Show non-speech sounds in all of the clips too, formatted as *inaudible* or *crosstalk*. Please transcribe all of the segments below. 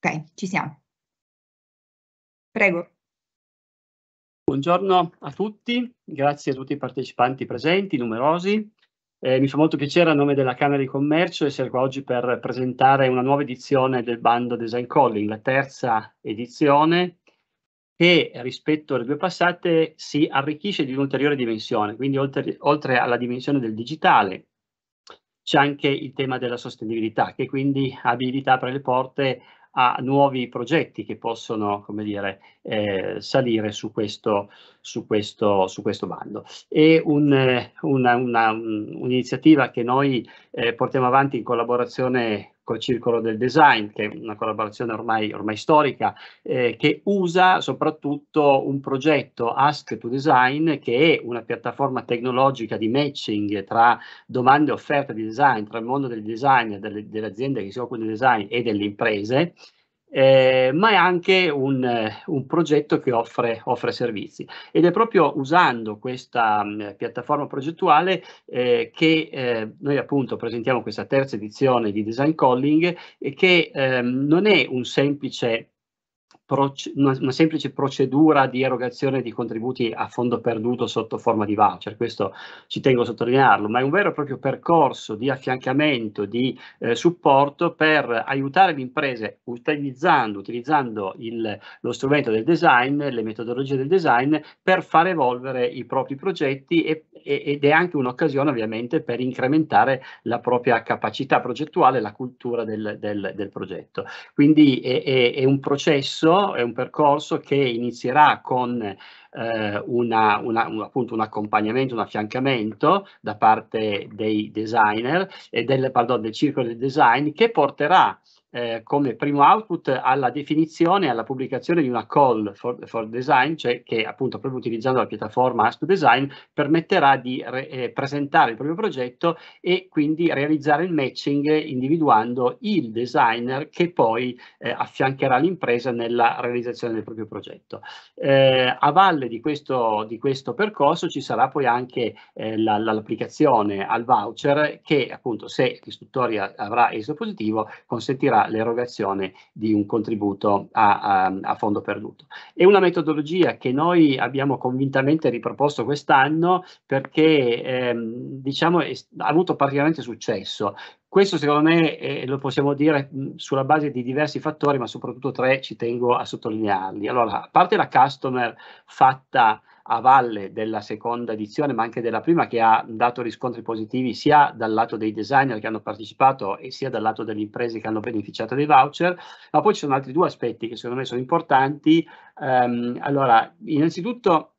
Ok, ci siamo. Prego. Buongiorno a tutti, grazie a tutti i partecipanti presenti, numerosi. Eh, mi fa molto piacere a nome della Camera di Commercio essere qua oggi per presentare una nuova edizione del bando Design Calling, la terza edizione che rispetto alle due passate si arricchisce di un'ulteriore dimensione, quindi oltre, oltre alla dimensione del digitale c'è anche il tema della sostenibilità che quindi abilita apre le porte a nuovi progetti che possono come dire, eh, salire su questo, su, questo, su questo bando. È eh, un, un'iniziativa un, che noi eh, portiamo avanti in collaborazione col ecco, Circolo del Design, che è una collaborazione ormai, ormai storica, eh, che usa soprattutto un progetto Ask to Design, che è una piattaforma tecnologica di matching tra domande e offerte di design, tra il mondo del design, delle, delle aziende che si occupano di design e delle imprese, eh, ma è anche un, eh, un progetto che offre, offre, servizi. Ed è proprio usando questa mh, mm, piattaforma progettuale eh, che eh, noi appunto presentiamo questa terza edizione di Design Calling, che ehm, non è un semplice una, una, semplice procedura di erogazione di contributi a fondo perduto sotto forma di voucher, questo ci tengo a sottolinearlo, ma è un vero e proprio percorso di affiancamento, di eh, supporto per aiutare le imprese utilizzando, utilizzando il, lo strumento del design, le metodologie del design per far evolvere i propri progetti e, e, ed è anche un'occasione ovviamente per incrementare la propria capacità progettuale, la cultura del, del, del progetto. Quindi è, è, è un processo è un percorso che inizierà con eh, una, una, un, appunto un accompagnamento, un affiancamento da parte dei designer e del, pardon, del circolo del design che porterà eh, come primo output alla definizione e alla pubblicazione di una call for, for design, cioè che appunto proprio utilizzando la piattaforma Ask to Design permetterà di re, eh, presentare il proprio progetto e quindi realizzare il matching individuando il designer che poi eh, affiancherà l'impresa nella realizzazione del proprio progetto. Eh, a valle di questo, di questo percorso ci sarà poi anche eh, la, l'applicazione al voucher che appunto se l'istruttoria avrà esito positivo consentirà sarà l'erogazione di un contributo a, a, a fondo perduto. È una metodologia che noi abbiamo convintamente riproposto quest'anno perché ehm, diciamo, è, ha avuto particolarmente successo. Questo secondo me eh, lo possiamo dire mh, sulla base di diversi fattori, ma soprattutto tre ci tengo a sottolinearli. Allora, a parte la customer fatta a valle della seconda edizione, ma anche della prima, che ha dato riscontri positivi sia dal lato dei designer che hanno partecipato e sia dal lato delle imprese che hanno beneficiato dei voucher. Ma poi ci sono altri due aspetti che secondo me sono importanti. Um, allora, innanzitutto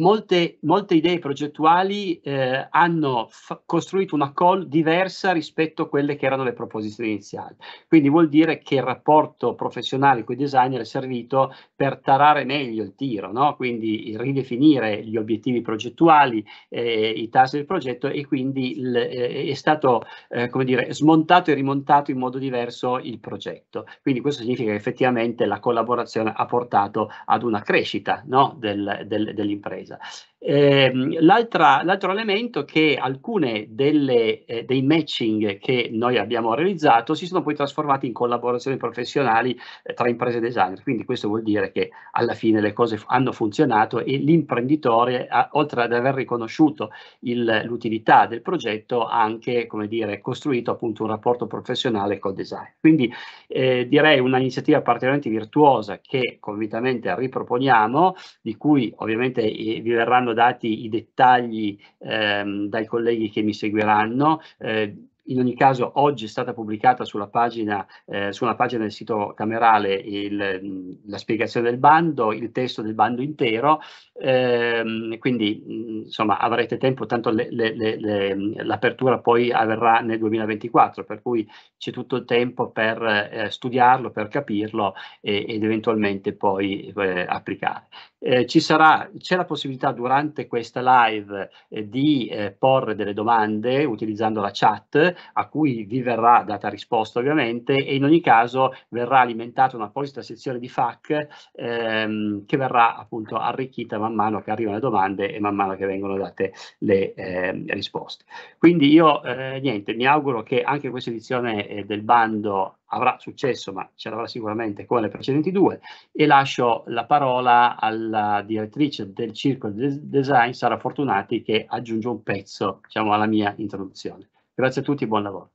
Molte, molte, idee progettuali eh, hanno f- costruito una call diversa rispetto a quelle che erano le proposizioni iniziali. Quindi vuol dire che il rapporto professionale con i designer è servito per tarare meglio il tiro, no? quindi ridefinire gli obiettivi progettuali, eh, i tassi del progetto e quindi l- eh, è stato eh, dire, smontato e rimontato in modo diverso il progetto. Quindi questo significa che effettivamente la collaborazione ha portato ad una crescita no? del, del, dell'impresa impresa. Eh, l'altro elemento è che alcune eh, dei matching che noi abbiamo realizzato si sono poi trasformati in collaborazioni professionali eh, tra imprese e designer, quindi questo vuol dire che alla fine le cose hanno funzionato e l'imprenditore, oltre ad aver riconosciuto l'utilità del progetto, ha anche come dire, costruito appunto un rapporto professionale col designer. Quindi eh, direi un'iniziativa particolarmente virtuosa che convintamente riproponiamo, di cui ovviamente i vi, verranno dati i dettagli ehm, dai colleghi che mi seguiranno. Eh, in ogni caso oggi è stata pubblicata sulla pagina, eh, sulla pagina del sito camerale il, la spiegazione del bando, il testo del bando intero, ehm, quindi insomma avrete tempo, tanto l'apertura poi avverrà nel 2024, per cui c'è tutto il tempo per eh, studiarlo, per capirlo e, ed eventualmente poi eh, applicare. Eh, ci sarà, c'è la possibilità durante questa live eh, di eh, porre delle domande utilizzando la chat a cui vi verrà data risposta ovviamente e in ogni caso verrà alimentata un'apposita sezione di FAC ehm, che verrà appunto arricchita man mano che arrivano le domande e man mano che vengono date le ehm, risposte. Quindi io eh, niente, mi auguro che anche questa edizione eh, del bando avrà successo, ma ce l'avrà sicuramente con le precedenti due, e lascio la parola alla direttrice del Circolo del Design, Sara Fortunati, che aggiunge un pezzo diciamo, alla mia introduzione. Grazie a tutti, buon lavoro.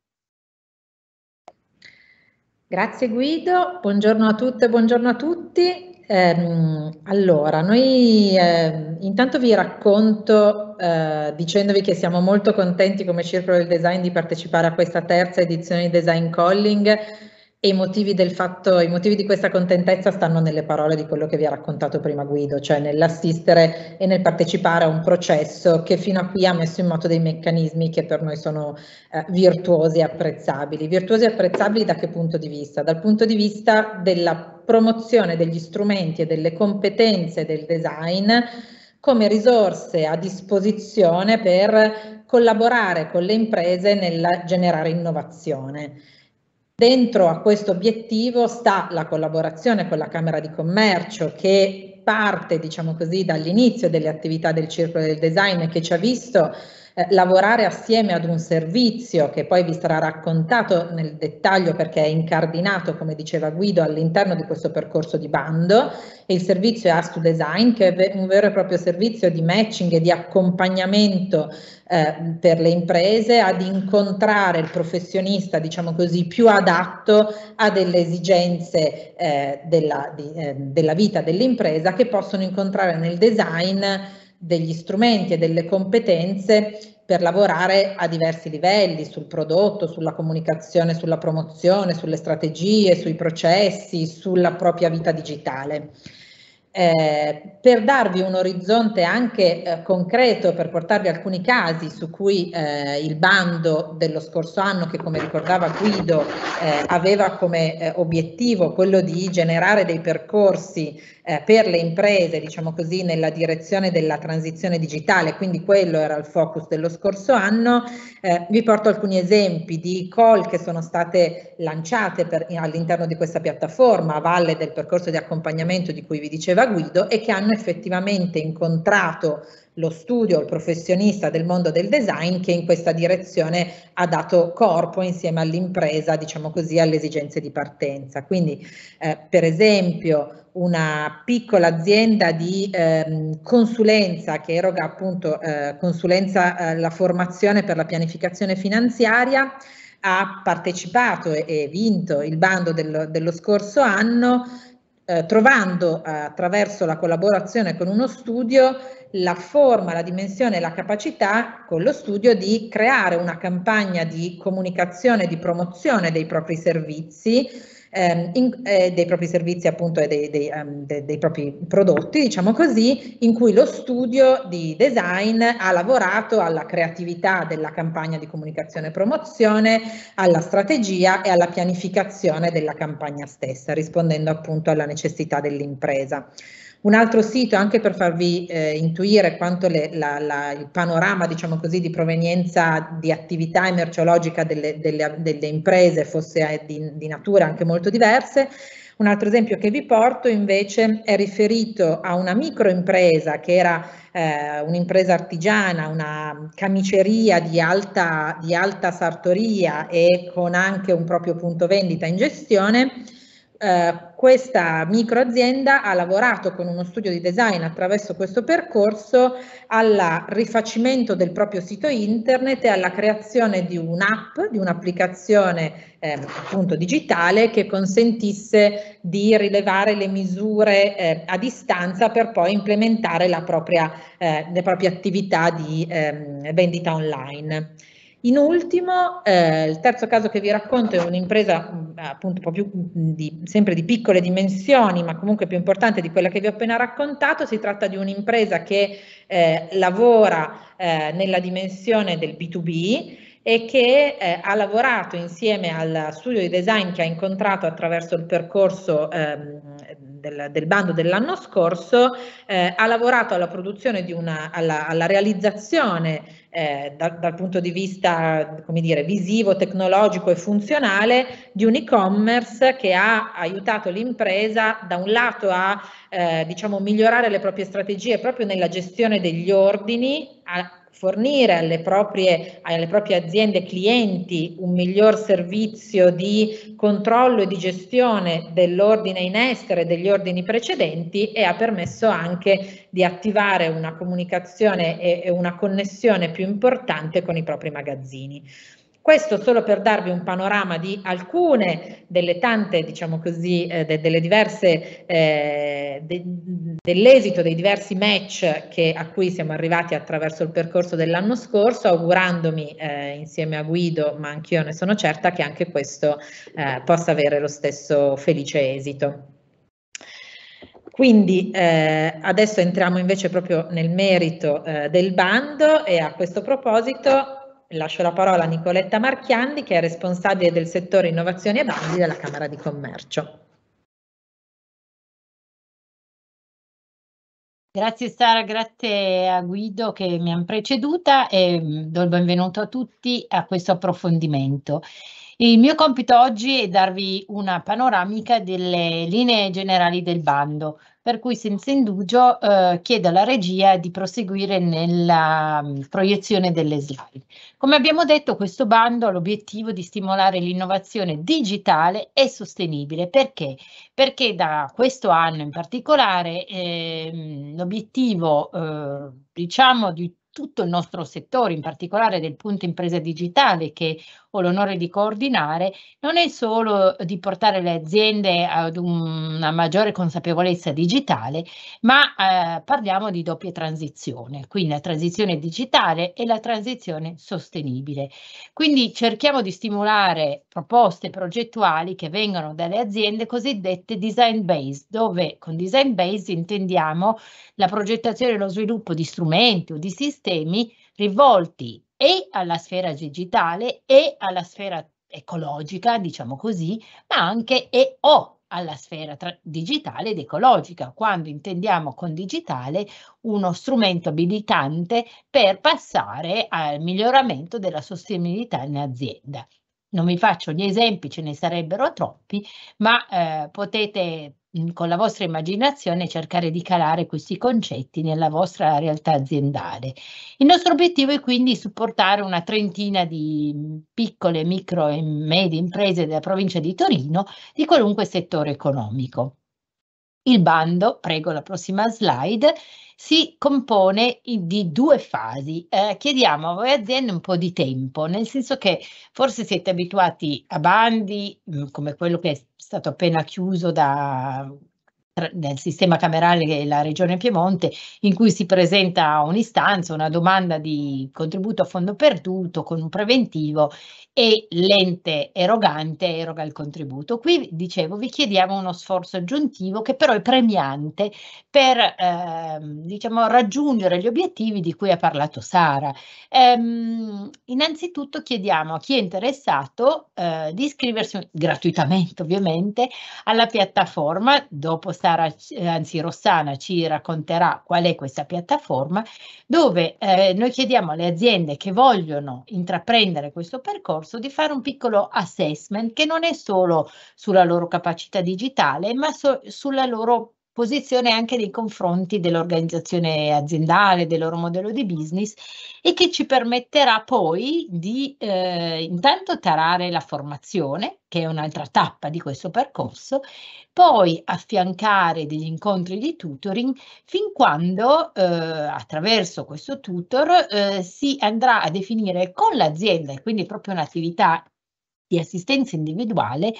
Grazie Guido, buongiorno a tutte, buongiorno a tutti. Eh, allora, noi eh, intanto vi racconto eh, dicendovi che siamo molto contenti come Circolo del Design di partecipare a questa terza edizione di Design Calling e i motivi, fatto, i motivi di questa contentezza stanno nelle parole di quello che vi ha raccontato prima Guido, cioè nell'assistere e nel partecipare a un processo che fino a qui ha messo in moto dei meccanismi che per noi sono eh, virtuosi e apprezzabili. Virtuosi e apprezzabili da che punto di vista? Dal punto di vista della promozione degli strumenti e delle competenze del design come risorse a disposizione per collaborare con le imprese nel generare innovazione. Dentro a questo obiettivo sta la collaborazione con la Camera di Commercio che parte, diciamo così, dall'inizio delle attività del Circolo del Design che ci ha visto eh, lavorare assieme ad un servizio che poi vi sarà raccontato nel dettaglio perché è incardinato, come diceva Guido, all'interno di questo percorso di bando. Il servizio è Astu Design, che è un vero e proprio servizio di matching e di accompagnamento eh, per le imprese ad incontrare il professionista, diciamo così, più adatto a delle esigenze eh, della, di, eh, della vita dell'impresa che possono incontrare nel design degli strumenti e delle competenze per lavorare a diversi livelli, sul prodotto, sulla comunicazione, sulla promozione, sulle strategie, sui processi, sulla propria vita digitale. Eh, per darvi un orizzonte anche eh, concreto, per portarvi alcuni casi su cui eh, il bando dello scorso anno, che come ricordava Guido, eh, aveva come eh, obiettivo quello di generare dei percorsi eh, per le imprese, diciamo così, nella direzione della transizione digitale, quindi quello era il focus dello scorso anno. vi porto alcuni esempi di call che sono state lanciate all'interno di questa piattaforma, a valle del percorso di accompagnamento di cui vi diceva Guido e che hanno effettivamente incontrato lo studio, il professionista del mondo del design che in questa direzione ha dato corpo insieme all'impresa, diciamo così, alle esigenze di partenza. Quindi, eh, per esempio, una piccola azienda di ehm, consulenza che eroga appunto eh, consulenza eh, la formazione per la pianificazione finanziaria ha partecipato e, e vinto il bando dello, dello scorso anno eh, trovando eh, attraverso la collaborazione con uno studio la forma, la dimensione e la capacità con lo studio di creare una campagna di comunicazione, di promozione dei propri servizi ehm, in, eh, dei propri servizi appunto e dei, dei, um, de, dei, propri prodotti, diciamo così, in cui lo studio di design ha lavorato alla creatività della campagna di comunicazione e promozione, alla strategia e alla pianificazione della campagna stessa, rispondendo appunto alla necessità dell'impresa. Un altro sito, anche per farvi eh, intuire quanto le, la, la, il panorama diciamo così, di provenienza di attività emergeologica delle, delle, delle imprese fosse eh, di, di natura anche molto diverse, un altro esempio che vi porto invece è riferito a una microimpresa che era eh, un'impresa artigiana, una camiceria di alta, di alta sartoria e con anche un proprio punto vendita in gestione eh, questa microazienda ha lavorato con uno studio di design attraverso questo percorso al rifacimento del proprio sito internet e alla creazione di un'app, di un'applicazione eh, appunto digitale che consentisse di rilevare le misure eh, a distanza per poi implementare propria, eh, le proprie attività di ehm, vendita online. In ultimo, eh, il terzo caso che vi racconto è un'impresa mm, appunto un po' più mm, di, sempre di piccole dimensioni, ma comunque più importante di quella che vi ho appena raccontato. Si tratta di un'impresa che eh, lavora eh, nella dimensione del B2B e che eh, ha lavorato insieme al studio di design che ha incontrato attraverso il percorso ehm, del, del bando dell'anno scorso, eh, ha lavorato alla produzione di una, alla, alla realizzazione eh, da, dal punto di vista come dire, visivo, tecnologico e funzionale di un e-commerce che ha aiutato l'impresa da un lato a eh, diciamo, migliorare le proprie strategie proprio nella gestione degli ordini, a, fornire alle proprie, alle proprie aziende clienti un miglior servizio di controllo e di gestione dell'ordine in estere e degli ordini precedenti e ha permesso anche di attivare una comunicazione e una connessione più importante con i propri magazzini. Questo solo per darvi un panorama di alcune delle tante, diciamo così, eh, de, delle diverse, eh, de, dell'esito dei diversi match che, a cui siamo arrivati attraverso il percorso dell'anno scorso, augurandomi eh, insieme a Guido, ma anch'io ne sono certa che anche questo eh, possa avere lo stesso felice esito. Quindi eh, adesso entriamo invece proprio nel merito eh, del bando e a questo proposito lascio la parola a Nicoletta Marchiandi che è responsabile del settore innovazione e bandi della Camera di Commercio. Grazie Sara, grazie a Guido che mi hanno preceduta e mm, do il benvenuto a tutti a questo approfondimento. Il mio compito oggi è darvi una panoramica delle linee generali del bando, per cui senza indugio eh, chiedo alla regia di proseguire nella mh, mm, proiezione delle slide. Come abbiamo detto, questo bando ha l'obiettivo di stimolare l'innovazione digitale e sostenibile. Perché? Perché da questo anno in particolare eh, l'obiettivo, eh, diciamo, di tutto il nostro settore, in particolare del punto impresa digitale che ho l'onore di coordinare, non è solo eh, di portare le aziende ad una maggiore consapevolezza digitale, ma eh, parliamo di doppia transizione, quindi la transizione digitale e la transizione sostenibile. Quindi cerchiamo di stimolare proposte progettuali che vengano dalle aziende cosiddette design based, dove con design based intendiamo la progettazione e lo sviluppo di strumenti o di sistemi rivolti e alla sfera digitale e alla sfera ecologica, diciamo così, ma anche e o alla sfera digitale ed ecologica, quando intendiamo con digitale uno strumento abilitante per passare al miglioramento della sostenibilità in azienda. Non vi faccio gli esempi, ce ne sarebbero troppi, ma eh, potete con la vostra immaginazione cercare di calare questi concetti nella vostra realtà aziendale. Il nostro obiettivo è quindi supportare una trentina di piccole, micro e medie imprese della provincia di Torino di qualunque settore economico. Il bando, prego la prossima slide, si compone di due fasi. Eh, chiediamo a voi aziende un po' di tempo, nel senso che forse siete abituati a bandi mm, come quello che è stato appena chiuso da nel sistema camerale della Regione Piemonte, in cui si presenta un'istanza, una domanda di contributo a fondo perduto con un preventivo e l'ente erogante eroga il contributo. Qui, dicevo, vi chiediamo uno sforzo aggiuntivo che però è premiante per eh, diciamo, raggiungere gli obiettivi di cui ha parlato Sara. Ehm, innanzitutto chiediamo a chi è interessato eh, di iscriversi gratuitamente, ovviamente, alla piattaforma dopo Sara Sara, eh, anzi Rossana ci racconterà qual è questa piattaforma, dove eh, noi chiediamo alle aziende che vogliono intraprendere questo percorso di fare un piccolo assessment che non è solo sulla loro capacità digitale, ma so, sulla loro posizione anche nei confronti dell'organizzazione aziendale, del loro modello di business e che ci permetterà poi di eh, intanto tarare la formazione, che è un'altra tappa di questo percorso, poi affiancare degli incontri di tutoring fin quando eh, attraverso questo tutor eh, si andrà a definire con l'azienda, e quindi proprio un'attività di assistenza individuale,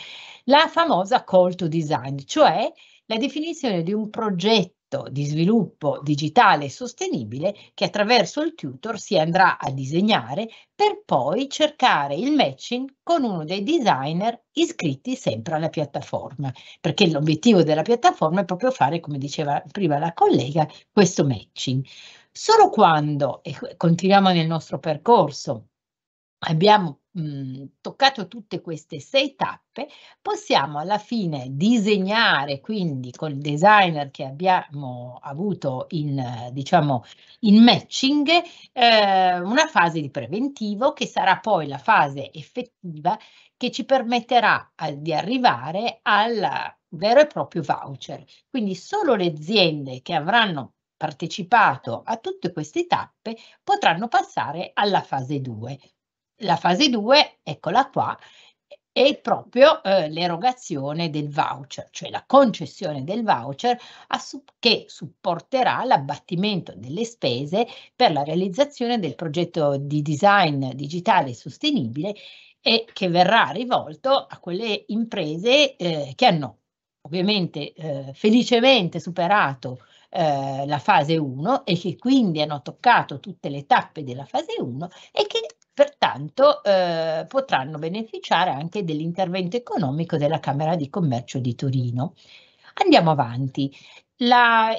la famosa call to design, cioè la definizione di un progetto di sviluppo digitale sostenibile che attraverso il tutor si andrà a disegnare per poi cercare il matching con uno dei designer iscritti sempre alla piattaforma, perché l'obiettivo della piattaforma è proprio fare, come diceva prima la collega, questo matching. Solo quando, e continuiamo nel nostro percorso, abbiamo Mhmm, toccato tutte queste sei tappe, possiamo alla fine disegnare, quindi col designer che abbiamo avuto in, diciamo, in matching, eh, una fase di preventivo che sarà poi la fase effettiva che ci permetterà al, eh, di arrivare al vero e proprio voucher. Quindi solo le aziende che avranno partecipato a tutte queste tappe potranno passare alla fase 2. La fase 2, eccola qua, è proprio eh, l'erogazione del voucher, cioè la concessione del voucher su che supporterà l'abbattimento delle spese per la realizzazione del progetto di design digitale sostenibile e che verrà rivolto a quelle imprese eh, che hanno ovviamente eh, felicemente superato eh, la fase 1 e che quindi hanno toccato tutte le tappe della fase 1 e che Pertanto eh, potranno beneficiare anche dell'intervento economico della Camera di Commercio di Torino. Andiamo avanti. La,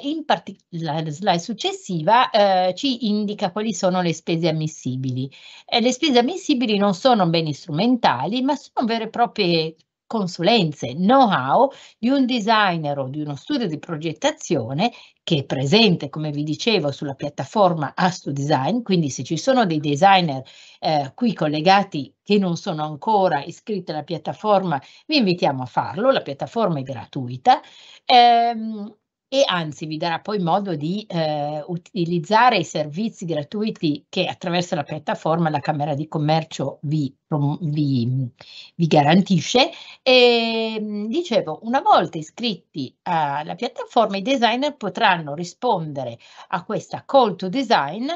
la, slide successiva eh, ci indica quali sono le spese ammissibili. Eh, le spese ammissibili non sono beni strumentali, ma sono vere e proprie consulenze, know-how di un designer o di uno studio di progettazione che è presente, come vi dicevo, sulla piattaforma Astu Design, quindi se ci sono dei designer eh, qui collegati che non sono ancora iscritti alla piattaforma, vi invitiamo a farlo, la piattaforma è gratuita. Ehm, e anzi vi darà poi modo di eh, utilizzare i servizi gratuiti che attraverso la piattaforma la Camera di Commercio vi, vi, vi garantisce. E, dicevo, una volta iscritti alla piattaforma, i designer potranno rispondere a questa call to design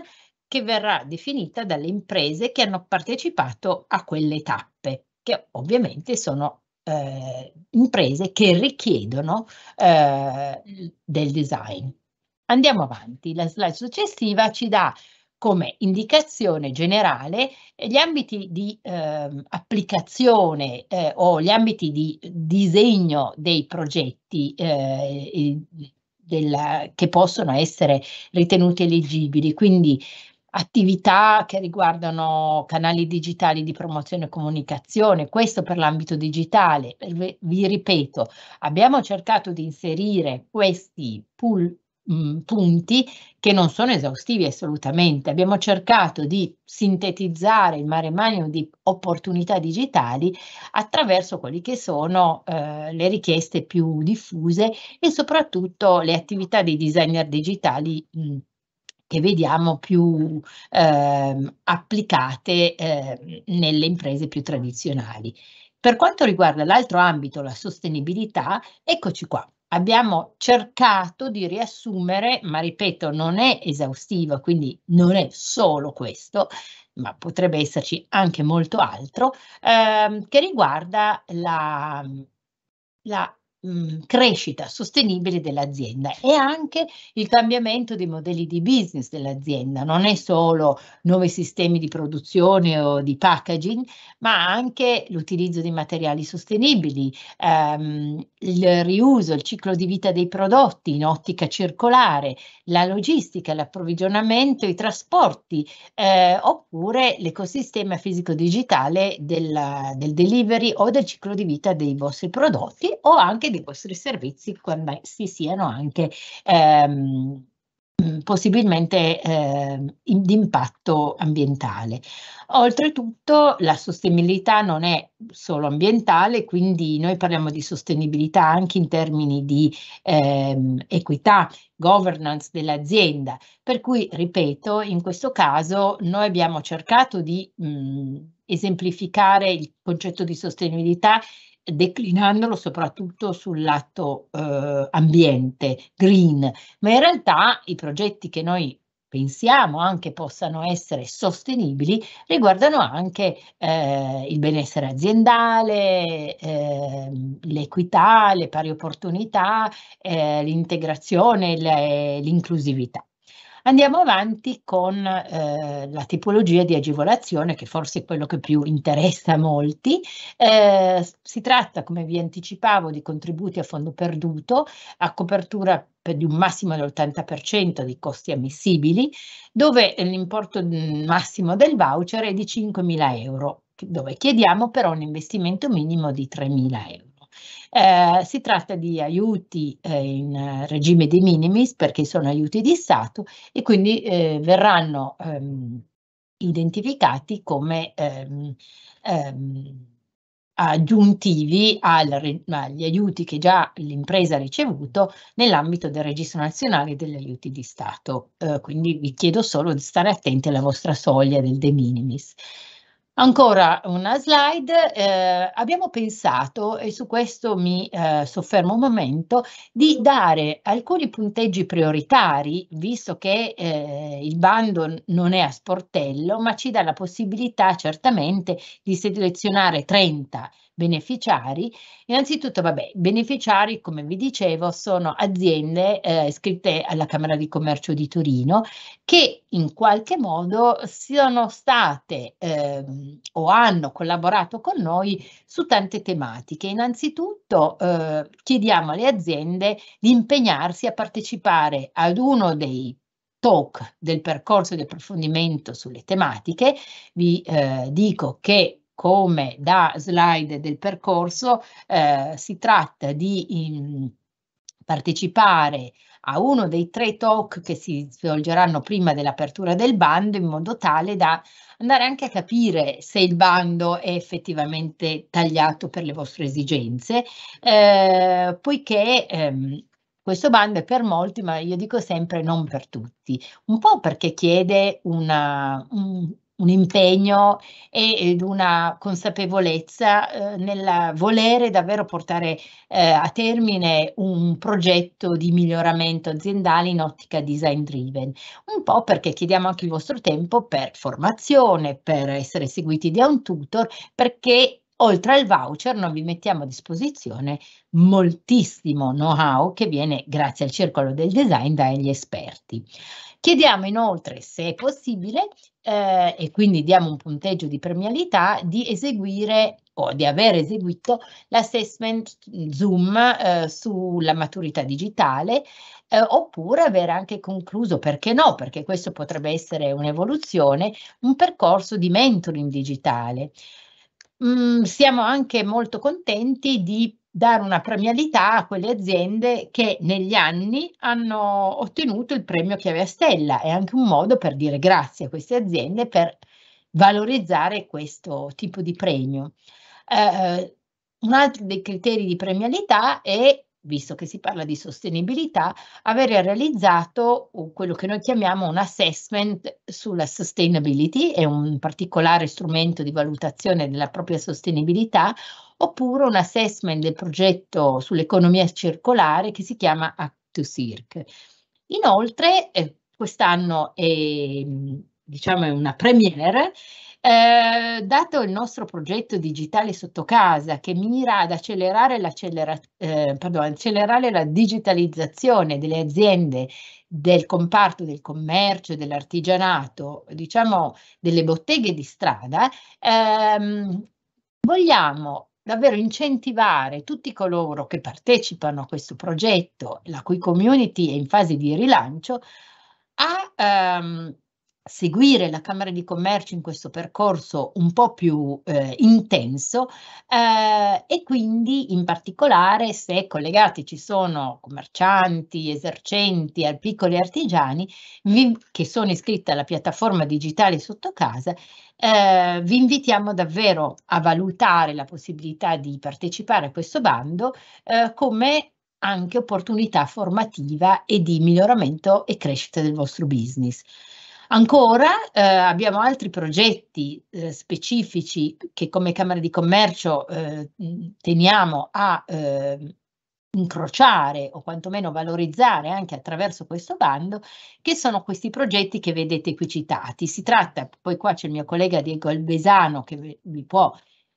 che verrà definita dalle imprese che hanno partecipato a quelle tappe, che ovviamente sono eh, imprese che richiedono eh, del design. Andiamo avanti, la slide successiva ci dà come indicazione generale gli ambiti di eh, applicazione eh, o gli ambiti di disegno dei progetti eh, della, che possono essere ritenuti elegibili. Quindi attività che riguardano canali digitali di promozione e comunicazione, questo per l'ambito digitale. Vi ripeto, abbiamo cercato di inserire questi pull, mh, mm, punti che non sono esaustivi assolutamente, abbiamo cercato di sintetizzare il mare magnum di opportunità digitali attraverso quelle che sono eh, le richieste più diffuse e soprattutto le attività dei designer digitali mh, mm, che vediamo più eh, applicate eh, nelle imprese più tradizionali. Per quanto riguarda l'altro ambito, la sostenibilità, eccoci qua. Abbiamo cercato di riassumere, ma ripeto, non è esaustiva, quindi non è solo questo, ma potrebbe esserci anche molto altro, ehm, che riguarda la, la Mm, crescita sostenibile dell'azienda e anche il cambiamento dei modelli di business dell'azienda. Non è solo nuovi sistemi di produzione o di packaging, ma anche l'utilizzo di materiali sostenibili, ehm, il riuso, il ciclo di vita dei prodotti in ottica circolare, la logistica, l'approvvigionamento, i trasporti, eh, oppure l'ecosistema fisico-digitale del, del delivery o del ciclo di vita dei vostri prodotti o anche di vostri servizi quando si siano anche ehm, possibilmente eh, di impatto ambientale. Oltretutto la sostenibilità non è solo ambientale, quindi noi parliamo di sostenibilità anche in termini di eh, equità, governance dell'azienda, per cui, ripeto, in questo caso noi abbiamo cercato di mh, esemplificare il concetto di sostenibilità declinandolo soprattutto sul lato eh, ambiente, green, ma in realtà i progetti che noi pensiamo anche possano essere sostenibili riguardano anche eh, il benessere aziendale, eh, l'equità, le pari opportunità, eh, l'integrazione, l'inclusività. Andiamo avanti con eh, la tipologia di agevolazione, che forse è quello che più interessa a molti. Eh, si tratta, come vi anticipavo, di contributi a fondo perduto a copertura di un massimo dell'80% dei costi ammissibili, dove l'importo massimo del voucher è di 5.000 euro, dove chiediamo però un investimento minimo di 3.000 euro. Eh, si tratta di aiuti eh, in eh, regime di minimis perché sono aiuti di Stato e quindi eh, verranno ehm, identificati come ehm, ehm, aggiuntivi al, agli aiuti che già l'impresa ha ricevuto nell'ambito del registro nazionale degli aiuti di Stato. Eh, quindi vi chiedo solo di stare attenti alla vostra soglia del de minimis. Ancora una slide, eh, abbiamo pensato, e su questo mi eh, soffermo un momento, di dare alcuni punteggi prioritari, visto che eh, il bando non è a sportello, ma ci dà la possibilità certamente di selezionare 30 beneficiari. Innanzitutto, vabbè, beneficiari, come vi dicevo, sono aziende eh, iscritte alla Camera di Commercio di Torino che in qualche modo sono state eh, o hanno collaborato con noi su tante tematiche. Innanzitutto eh, chiediamo alle aziende di impegnarsi a partecipare ad uno dei talk del percorso di approfondimento sulle tematiche. Vi eh, dico che come da slide del percorso, eh, si tratta di in, partecipare a uno dei tre talk che si svolgeranno prima dell'apertura del bando in modo tale da andare anche a capire se il bando è effettivamente tagliato per le vostre esigenze, eh, poiché ehm, questo bando è per molti, ma io dico sempre non per tutti, un po' perché chiede una, un, un impegno ed una consapevolezza eh, nel volere davvero portare eh, a termine un progetto di miglioramento aziendale in ottica design driven, un po' perché chiediamo anche il vostro tempo per formazione, per essere seguiti da un tutor, perché oltre al voucher noi vi mettiamo a disposizione moltissimo know-how che viene grazie al circolo del design dagli esperti. Chiediamo inoltre, se è possibile, eh, e quindi diamo un punteggio di premialità di eseguire o di aver eseguito l'assessment Zoom eh, sulla maturità digitale eh, oppure aver anche concluso, perché no, perché questo potrebbe essere un'evoluzione, un percorso di mentoring digitale. Mm, siamo anche molto contenti di dare una premialità a quelle aziende che negli anni hanno ottenuto il premio Chiave a Stella. È anche un modo per dire grazie a queste aziende per valorizzare questo tipo di premio. Eh, un altro dei criteri di premialità è visto che si parla di sostenibilità, avere realizzato quello che noi chiamiamo un assessment sulla sustainability, è un particolare strumento di valutazione della propria sostenibilità, oppure un assessment del progetto sull'economia circolare che si chiama Act to Circ. Inoltre, eh, quest'anno è diciamo, una premiere, eh, dato il nostro progetto digitale sotto casa che mira ad accelerare, eh, pardon, accelerare la digitalizzazione delle aziende del comparto del commercio, dell'artigianato, diciamo delle botteghe di strada, ehm, vogliamo davvero incentivare tutti coloro che partecipano a questo progetto, la cui community è in fase di rilancio, a ehm, seguire la Camera di Commercio in questo percorso un po' più eh, intenso eh, e quindi in particolare se collegati ci sono commercianti, esercenti, piccoli artigiani vi, che sono iscritti alla piattaforma digitale sotto casa, eh, vi invitiamo davvero a valutare la possibilità di partecipare a questo bando eh, come anche opportunità formativa e di miglioramento e crescita del vostro business. Ancora eh, abbiamo altri progetti eh, specifici che come Camera di Commercio eh, mm, teniamo a eh, incrociare o quantomeno valorizzare anche attraverso questo bando, che sono questi progetti che vedete qui citati. Si tratta, poi qua c'è il mio collega Diego Albesano che vi può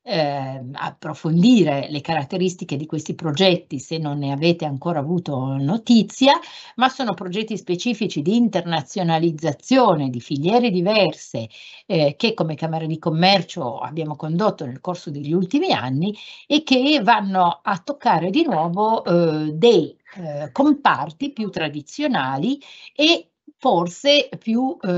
eh, approfondire le caratteristiche di questi progetti se non ne avete ancora avuto notizia, ma sono progetti specifici di internazionalizzazione di filiere diverse eh, che come Camera di Commercio abbiamo condotto nel corso degli ultimi anni e che vanno a toccare di nuovo eh, dei eh, comparti più tradizionali e forse più eh,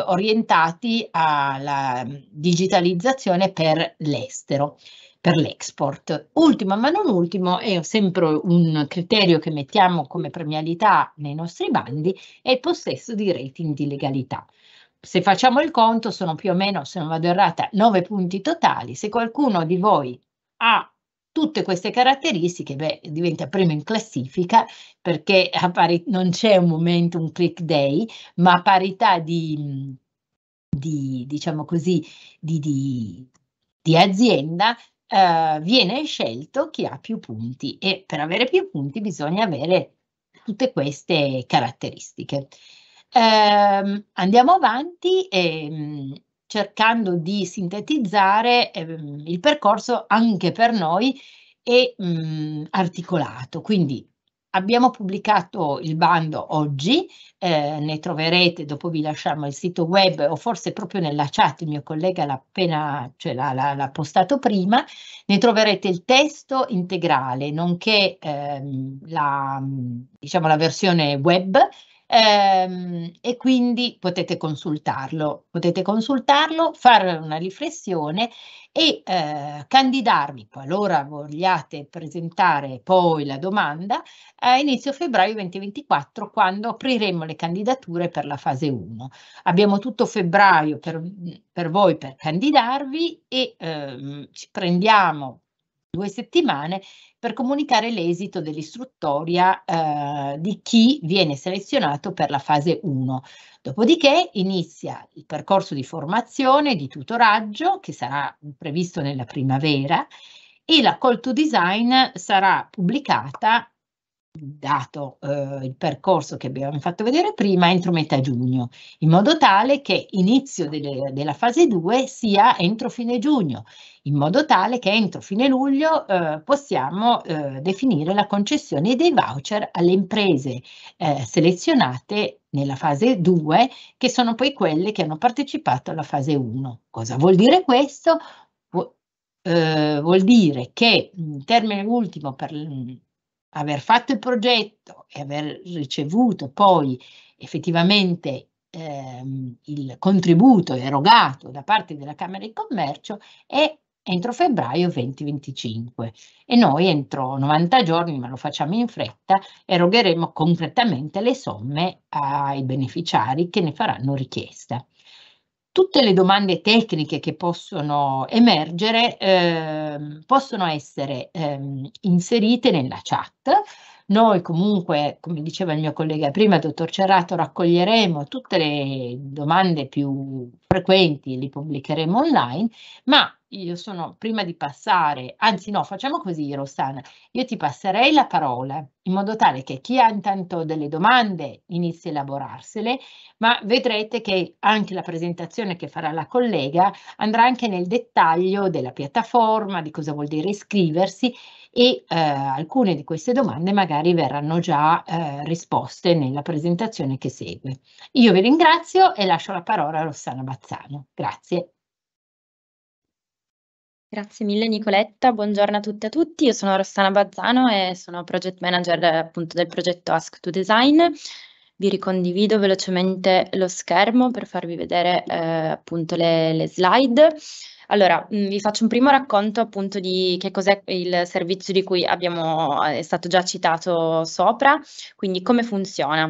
orientati alla digitalizzazione per l'estero, per l'export. Ultimo ma non ultimo, è sempre un criterio che mettiamo come premialità nei nostri bandi, è il possesso di rating di legalità se facciamo il conto sono più o meno, se non vado errata, 9 punti totali. Se qualcuno di voi ha Tutte queste caratteristiche, beh, diventa primo in classifica perché non c'è un momento, un click day, ma a parità di, di diciamo così, di, di, di azienda eh, viene scelto chi ha più punti e per avere più punti bisogna avere tutte queste caratteristiche. Eh, andiamo avanti e, mm, cercando di sintetizzare eh, il percorso anche per noi e mh, mhmm, articolato. Quindi abbiamo pubblicato il bando oggi, eh, ne troverete, dopo vi lasciamo il sito web o forse proprio nella chat, il mio collega l'ha appena, cioè l'ha, postato prima, ne troverete il testo integrale, nonché ehm, la, diciamo, la versione web ehm, e quindi potete consultarlo, potete consultarlo, fare una riflessione e eh, candidarvi qualora vogliate presentare poi la domanda a inizio febbraio 2024 quando apriremo le candidature per la fase 1. Abbiamo tutto febbraio per, per voi per candidarvi e ehm, ci prendiamo due settimane per comunicare l'esito dell'istruttoria eh, di chi viene selezionato per la fase 1. Dopodiché inizia il percorso di formazione, di tutoraggio, che sarà previsto nella primavera, e la call to design sarà pubblicata dato eh, il percorso che abbiamo fatto vedere prima entro metà giugno, in modo tale che inizio delle, della fase 2 sia entro fine giugno, in modo tale che entro fine luglio eh, possiamo eh, definire la concessione dei voucher alle imprese eh, selezionate nella fase 2, che sono poi quelle che hanno partecipato alla fase 1. Cosa vuol dire questo? Vu eh, vuol dire che in termine ultimo per aver fatto il progetto e aver ricevuto poi effettivamente ehm, il contributo erogato da parte della Camera di Commercio è entro febbraio 2025 e noi entro 90 giorni, ma lo facciamo in fretta, erogheremo concretamente le somme ai beneficiari che ne faranno richiesta tutte le domande tecniche che possono emergere eh, possono essere eh, inserite nella chat. Noi comunque, come diceva il mio collega prima, dottor Cerrato, raccoglieremo tutte le domande più frequenti, le pubblicheremo online, ma io sono prima di passare, anzi no, facciamo così Rossana, io ti passerei la parola in modo tale che chi ha intanto delle domande inizi a elaborarsele, ma vedrete che anche la presentazione che farà la collega andrà anche nel dettaglio della piattaforma, di cosa vuol dire iscriversi e eh, alcune di queste domande magari verranno già eh, risposte nella presentazione che segue. Io vi ringrazio e lascio la parola a Rossana Bazzano. Grazie. Grazie mille Nicoletta, buongiorno a tutte e a tutti, io sono Rossana Bazzano e sono project manager appunto del progetto Ask to Design. Vi ricondivido velocemente lo schermo per farvi vedere eh, appunto le, le slide. Allora, mm, vi faccio un primo racconto appunto di che cos'è il servizio di cui abbiamo, eh, è stato già citato sopra, quindi come funziona.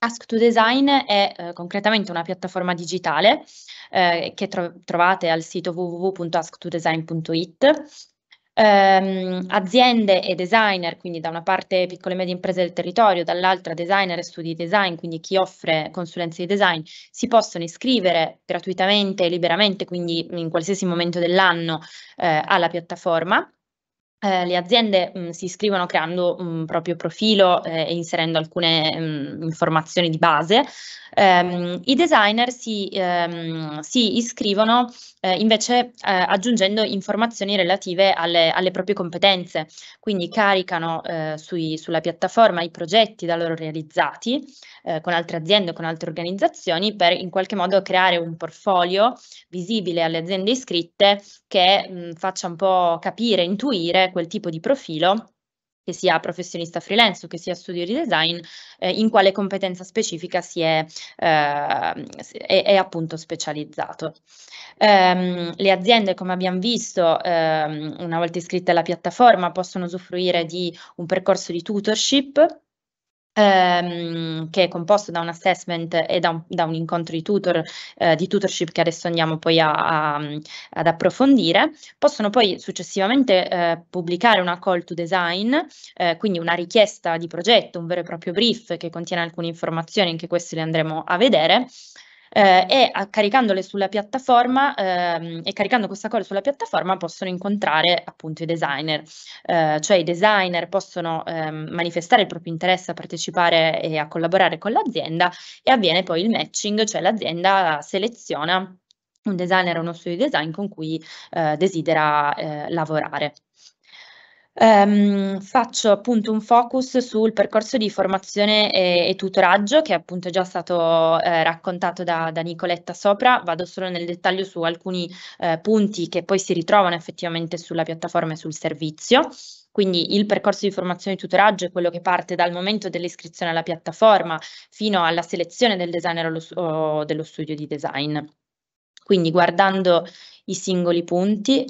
Ask to Design è eh, concretamente una piattaforma digitale eh, che tro- trovate al sito www.asktodesign.it. Ehm, aziende e designer, quindi da una parte piccole e medie imprese del territorio, dall'altra designer e studi design, quindi chi offre consulenze di design, si possono iscrivere gratuitamente e liberamente, quindi in qualsiasi momento dell'anno, eh, alla piattaforma. Eh, le aziende mh, mm, si iscrivono creando un mm, proprio profilo eh, e inserendo alcune mh, mm, informazioni di base. Um, I designer si, um, si iscrivono eh, invece eh, aggiungendo informazioni relative alle, alle, proprie competenze, quindi caricano eh, sui, sulla piattaforma i progetti da loro realizzati eh, con altre aziende, con altre organizzazioni per in qualche modo creare un portfolio visibile alle aziende iscritte che mh, faccia un po' capire, intuire quel tipo di profilo che sia professionista freelance o che sia studio di design, eh, in quale competenza specifica si è, eh, è, è appunto specializzato. Ehm, le aziende, come abbiamo visto, ehm, una volta iscritte alla piattaforma, possono usufruire di un percorso di tutorship ehm, che è composto da un assessment e da un, da un incontro di tutor, eh, di tutorship che adesso andiamo poi a, a, ad approfondire. Possono poi successivamente eh, pubblicare una call to design, eh, quindi una richiesta di progetto, un vero e proprio brief che contiene alcune informazioni, anche queste le andremo a vedere eh, e a, ah, caricandole sulla piattaforma ehm, e caricando questa cosa sulla piattaforma possono incontrare appunto i designer, eh, cioè i designer possono ehm, manifestare il proprio interesse a partecipare e a collaborare con l'azienda e avviene poi il matching, cioè l'azienda seleziona un designer o uno studio di design con cui eh, desidera eh, lavorare ehm, faccio appunto un focus sul percorso di formazione e, e tutoraggio che appunto è già stato eh, raccontato da, da, Nicoletta sopra, vado solo nel dettaglio su alcuni eh, punti che poi si ritrovano effettivamente sulla piattaforma e sul servizio. Quindi il percorso di formazione e tutoraggio è quello che parte dal momento dell'iscrizione alla piattaforma fino alla selezione del designer o dello studio di design. Quindi guardando i singoli punti,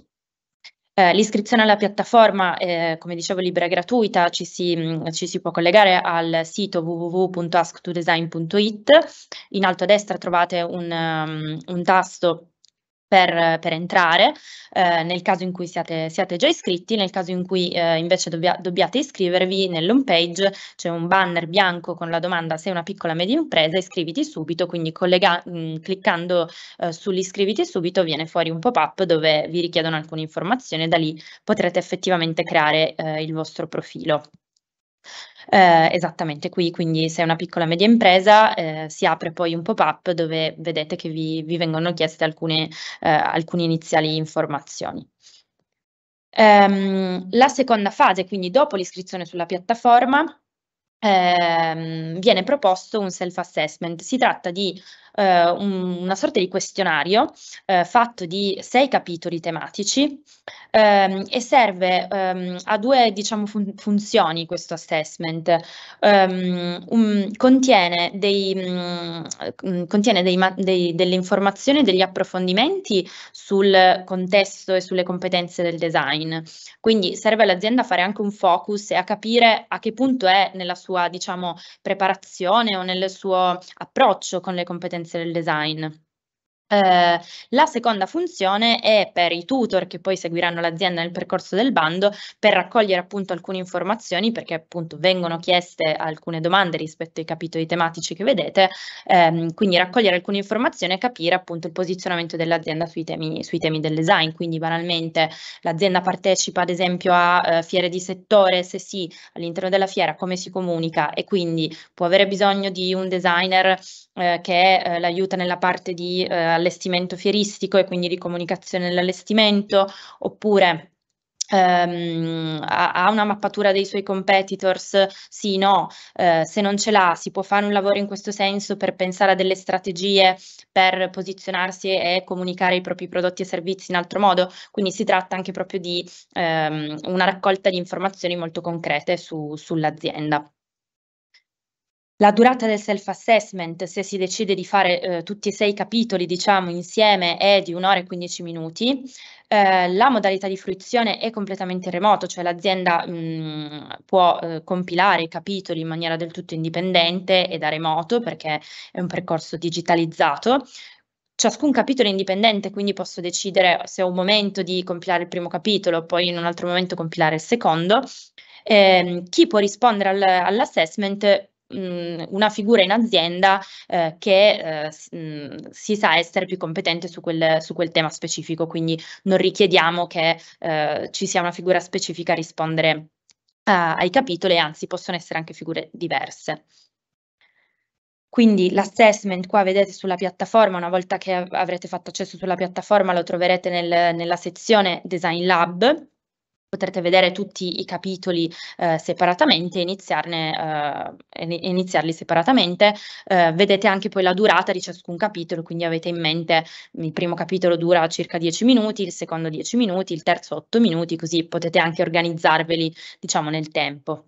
eh, l'iscrizione alla piattaforma, eh, come dicevo, libera e gratuita, ci si, mm, ci si, può collegare al sito www.asktodesign.it. In alto a destra trovate un, um, un tasto per, per, entrare, eh, nel caso in cui siate, siate, già iscritti, nel caso in cui eh, invece dobbia, dobbiate iscrivervi, nell'home page c'è un banner bianco con la domanda sei una piccola media impresa, iscriviti subito, quindi collega, mh, mm, cliccando eh, sull'iscriviti subito viene fuori un pop-up dove vi richiedono alcune informazioni e da lì potrete effettivamente creare eh, il vostro profilo. Eh, esattamente qui, quindi se è una piccola e media impresa eh, si apre poi un pop-up dove vedete che vi, vi vengono chieste alcune, eh, alcune iniziali informazioni. Ehm, la seconda fase, quindi dopo l'iscrizione sulla piattaforma, ehm, viene proposto un self-assessment. Si tratta di eh, un, una sorta di questionario eh, fatto di sei capitoli tematici ehm, e serve ehm, a due diciamo, fun- funzioni questo assessment. Um, um, contiene, dei, um, contiene dei ma- dei, delle informazioni, degli approfondimenti sul contesto e sulle competenze del design. Quindi serve all'azienda fare anche un focus e a capire a che punto è nella sua diciamo, preparazione o nel suo approccio con le competenze scienze del design. Eh, la seconda funzione è per i tutor che poi seguiranno l'azienda nel percorso del bando per raccogliere appunto alcune informazioni perché appunto vengono chieste alcune domande rispetto ai capitoli tematici che vedete, ehm, quindi raccogliere alcune informazioni e capire appunto il posizionamento dell'azienda sui temi, sui temi del design, quindi banalmente l'azienda partecipa ad esempio a eh, fiere di settore, se sì all'interno della fiera come si comunica e quindi può avere bisogno di un designer eh, che eh, l'aiuta nella parte di eh, allestimento fieristico e quindi di comunicazione dell'allestimento, oppure Um, ha una mappatura dei suoi competitors? Sì, no, uh, se non ce l'ha si può fare un lavoro in questo senso per pensare a delle strategie per posizionarsi e comunicare i propri prodotti e servizi in altro modo, quindi si tratta anche proprio di um, una raccolta di informazioni molto concrete su, sull'azienda. La durata del self-assessment, se si decide di fare eh, tutti e sei i capitoli, diciamo, insieme, è di un'ora e 15 minuti. Eh, la modalità di fruizione è completamente remoto, cioè l'azienda mh, mm, può eh, compilare i capitoli in maniera del tutto indipendente e da remoto perché è un percorso digitalizzato ciascun capitolo è indipendente, quindi posso decidere se ho un momento di compilare il primo capitolo, poi in un altro momento compilare il secondo. Eh, chi può rispondere al, all'assessment mh, una figura in azienda eh, che eh, mh, si sa essere più competente su quel, su quel, tema specifico, quindi non richiediamo che eh, ci sia una figura specifica a rispondere ai capitoli, anzi possono essere anche figure diverse. Quindi l'assessment qua vedete sulla piattaforma, una volta che avrete fatto accesso sulla piattaforma lo troverete nel, nella sezione Design Lab, potrete vedere tutti i capitoli eh, separatamente e eh, iniziarli separatamente. Eh, vedete anche poi la durata di ciascun capitolo, quindi avete in mente il primo capitolo dura circa 10 minuti, il secondo 10 minuti, il terzo 8 minuti, così potete anche organizzarveli diciamo nel tempo.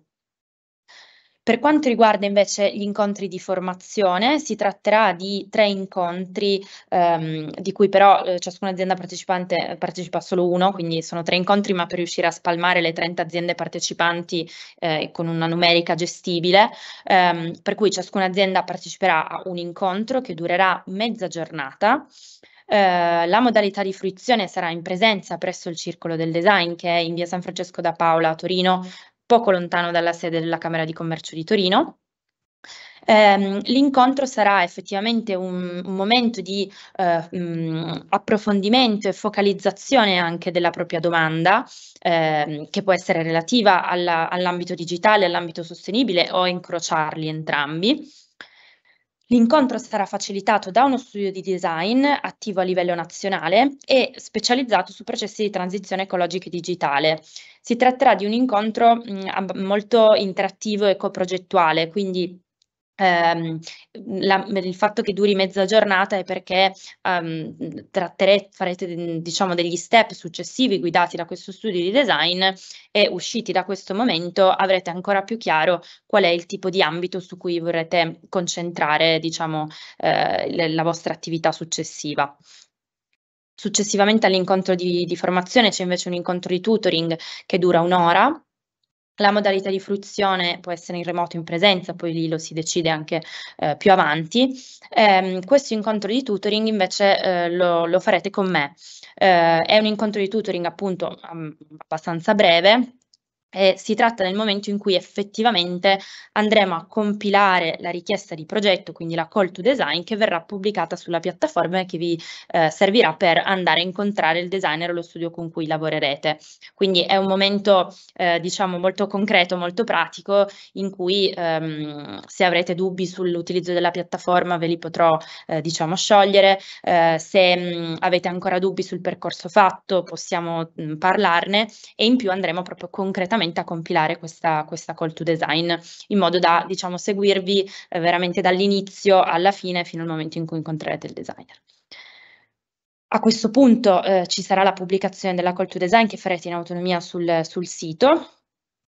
Per quanto riguarda invece gli incontri di formazione, si tratterà di tre incontri, ehm, di cui però eh, ciascuna azienda partecipante eh, partecipa solo uno, quindi sono tre incontri, ma per riuscire a spalmare le 30 aziende partecipanti eh, con una numerica gestibile, ehm, per cui ciascuna azienda parteciperà a un incontro che durerà mezza giornata. Uh, la modalità di fruizione sarà in presenza presso il Circolo del Design che è in via San Francesco da Paola a Torino poco lontano dalla sede della Camera di Commercio di Torino. Eh, l'incontro sarà effettivamente un, un momento di eh, mh, mm, approfondimento e focalizzazione anche della propria domanda, eh, che può essere relativa alla, all'ambito digitale, all'ambito sostenibile o incrociarli entrambi. L'incontro sarà facilitato da uno studio di design attivo a livello nazionale e specializzato su processi di transizione ecologica e digitale. Si tratterà di un incontro mh, molto interattivo e coprogettuale, quindi ehm, la, il fatto che duri mezza giornata è perché ehm, tratterete, farete diciamo degli step successivi guidati da questo studio di design e usciti da questo momento avrete ancora più chiaro qual è il tipo di ambito su cui vorrete concentrare diciamo eh, la vostra attività successiva. Successivamente all'incontro di, di formazione c'è invece un incontro di tutoring che dura un'ora la modalità di fruizione può essere in remoto o in presenza, poi lì lo si decide anche eh, più avanti. Eh, questo incontro di tutoring invece eh, lo, lo, farete con me. Eh, è un incontro di tutoring appunto um, abbastanza breve, eh, si tratta del momento in cui effettivamente andremo a compilare la richiesta di progetto, quindi la call to design, che verrà pubblicata sulla piattaforma e che vi eh, servirà per andare a incontrare il designer o lo studio con cui lavorerete. Quindi è un momento, eh, diciamo, molto concreto, molto pratico, in cui ehm, se avrete dubbi sull'utilizzo della piattaforma ve li potrò, eh, diciamo, sciogliere. Eh, se mh, mm, avete ancora dubbi sul percorso fatto possiamo mh, mm, parlarne e in più andremo proprio concretamente veramente a compilare questa, questa call to design in modo da diciamo, seguirvi eh, veramente dall'inizio alla fine fino al momento in cui incontrerete il designer. A questo punto eh, ci sarà la pubblicazione della call to design che farete in autonomia sul, sul sito.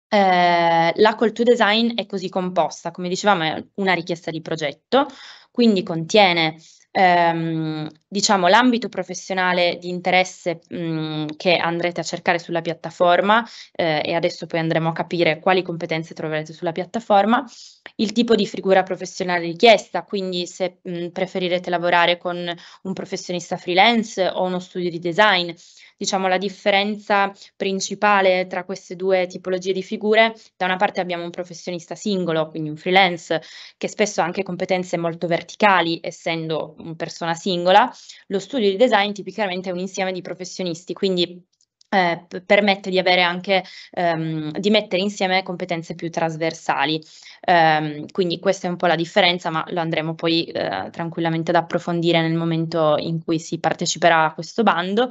Eh, la call to design è così composta, come dicevamo, è una richiesta di progetto, quindi contiene ehm, diciamo, l'ambito professionale di interesse mh, mhmm, che andrete a cercare sulla piattaforma eh, e adesso poi andremo a capire quali competenze troverete sulla piattaforma, il tipo di figura professionale richiesta, quindi se mh, mhmm, preferirete lavorare con un professionista freelance o uno studio di design, diciamo, la differenza principale tra queste due tipologie di figure, da una parte abbiamo un professionista singolo, quindi un freelance, che spesso ha anche competenze molto verticali, essendo una persona singola, lo studio di design tipicamente è un insieme di professionisti, quindi eh, permette di avere anche ehm, di mettere insieme competenze più trasversali. Ehm, quindi questa è un po' la differenza, ma lo andremo poi eh, tranquillamente ad approfondire nel momento in cui si parteciperà a questo bando.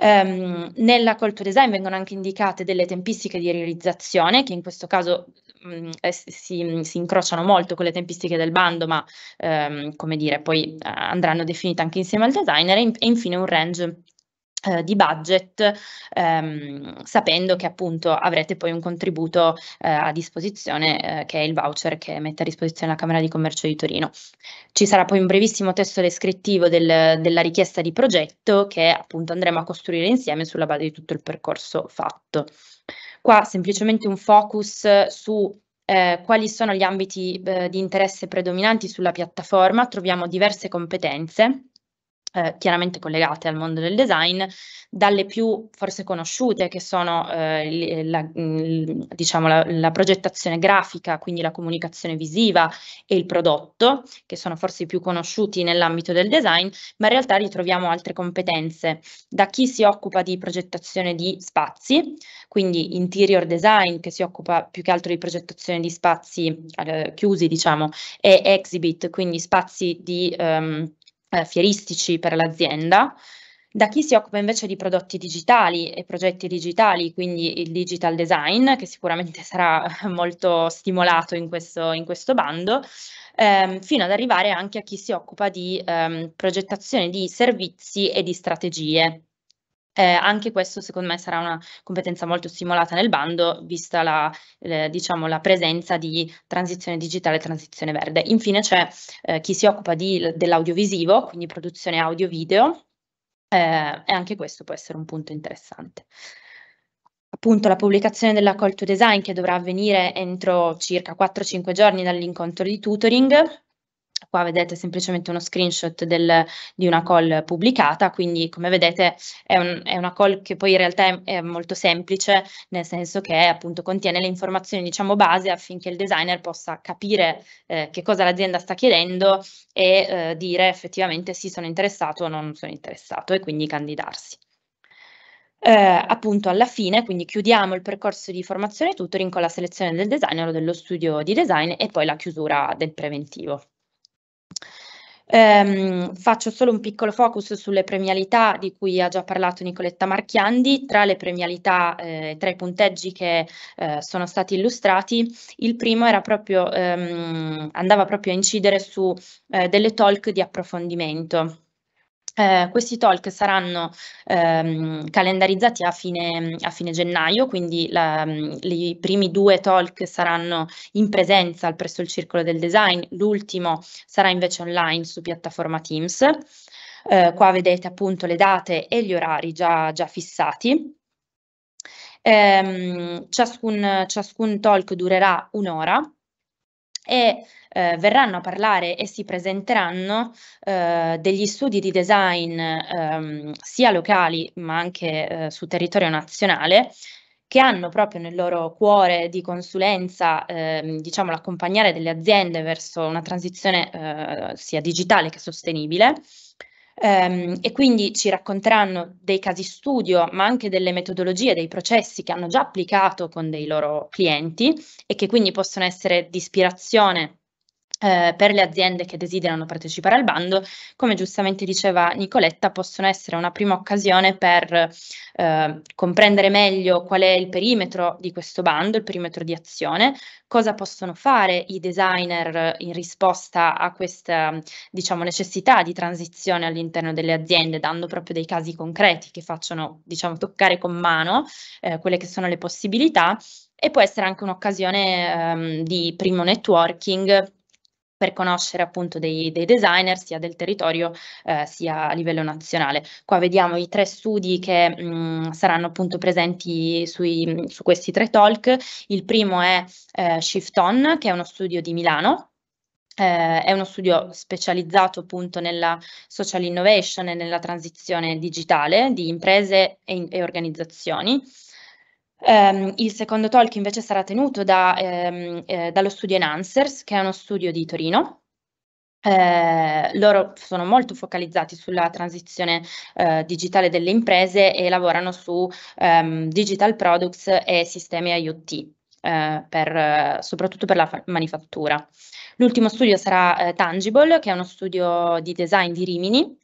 Um, nella call to design vengono anche indicate delle tempistiche di realizzazione che in questo caso mh, mm, eh, si, mm, si, incrociano molto con le tempistiche del bando, ma um, come dire, poi eh, andranno definite anche insieme al designer e, in, e infine un range eh, di budget ehm, sapendo che appunto avrete poi un contributo eh, a disposizione eh, che è il voucher che mette a disposizione la Camera di Commercio di Torino. Ci sarà poi un brevissimo testo descrittivo del, della richiesta di progetto che appunto andremo a costruire insieme sulla base di tutto il percorso fatto. Qua semplicemente un focus su eh, quali sono gli ambiti eh, di interesse predominanti sulla piattaforma, troviamo diverse competenze eh, chiaramente collegate al mondo del design, dalle più forse conosciute che sono eh, eh la, mm, diciamo, la, la, progettazione grafica, quindi la comunicazione visiva e il prodotto, che sono forse i più conosciuti nell'ambito del design, ma in realtà ritroviamo altre competenze, da chi si occupa di progettazione di spazi, quindi interior design che si occupa più che altro di progettazione di spazi eh, chiusi, diciamo, e exhibit, quindi spazi di... Um, eh, fieristici per l'azienda, da chi si occupa invece di prodotti digitali e progetti digitali, quindi il digital design, che sicuramente *laughs* sarà molto stimolato in questo, in questo bando, ehm, fino ad arrivare anche a chi si occupa di ehm, progettazione di servizi e di strategie. Eh, anche questo secondo me sarà una competenza molto stimolata nel bando, vista la, eh, diciamo, la presenza di transizione digitale e transizione verde. Infine c'è eh, chi si occupa di, dell'audiovisivo, quindi produzione audio-video, eh, e anche questo può essere un punto interessante appunto la pubblicazione della call to design che dovrà avvenire entro circa 4-5 giorni dall'incontro di tutoring Qua vedete semplicemente uno screenshot del, di una call pubblicata, quindi come vedete è, un, è, una call che poi in realtà è, molto semplice, nel senso che appunto contiene le informazioni diciamo base affinché il designer possa capire eh, che cosa l'azienda sta chiedendo e eh, dire effettivamente sì sono interessato o non sono interessato e quindi candidarsi. Eh, appunto alla fine, quindi chiudiamo il percorso di formazione tutoring con la selezione del designer o dello studio di design e poi la chiusura del preventivo. Ehm, faccio solo un piccolo focus sulle premialità di cui ha già parlato Nicoletta Marchiandi. Tra le premialità, eh, tra i punteggi che eh, sono stati illustrati, il primo era proprio, ehm, andava proprio a incidere su eh, delle talk di approfondimento. Eh, questi talk saranno ehm, calendarizzati a fine, a fine, gennaio, quindi la, mm, i primi due talk saranno in presenza presso il Circolo del Design, l'ultimo sarà invece online su piattaforma Teams. Eh, qua vedete appunto le date e gli orari già, già fissati. Ehm, ciascun, ciascun talk durerà un'ora e eh, verranno a parlare e si presenteranno eh, degli studi di design ehm, sia locali ma anche eh, su territorio nazionale che hanno proprio nel loro cuore di consulenza ehm, diciamo l'accompagnare delle aziende verso una transizione eh, sia digitale che sostenibile ehm, e quindi ci racconteranno dei casi studio, ma anche delle metodologie, dei processi che hanno già applicato con dei loro clienti e che quindi possono essere di ispirazione eh, per le aziende che desiderano partecipare al bando, come giustamente diceva Nicoletta, possono essere una prima occasione per eh, comprendere meglio qual è il perimetro di questo bando, il perimetro di azione, cosa possono fare i designer in risposta a questa diciamo, necessità di transizione all'interno delle aziende, dando proprio dei casi concreti che facciano diciamo, toccare con mano eh, quelle che sono le possibilità. E può essere anche un'occasione ehm, di primo networking per conoscere appunto dei, dei, designer sia del territorio eh, sia a livello nazionale. Qua vediamo i tre studi che mh, mm, saranno appunto presenti sui, su questi tre talk. Il primo è eh, Shift On, che è uno studio di Milano, eh, è uno studio specializzato appunto nella social innovation e nella transizione digitale di imprese e, e organizzazioni. Um, il secondo talk invece sarà tenuto da, um, eh, dallo studio Enhancers, che è uno studio di Torino. Eh, loro sono molto focalizzati sulla transizione eh, digitale delle imprese e lavorano su um, digital products e sistemi IoT. Eh, per, soprattutto per la manifattura. L'ultimo studio sarà eh, Tangible, che è uno studio di design di Rimini,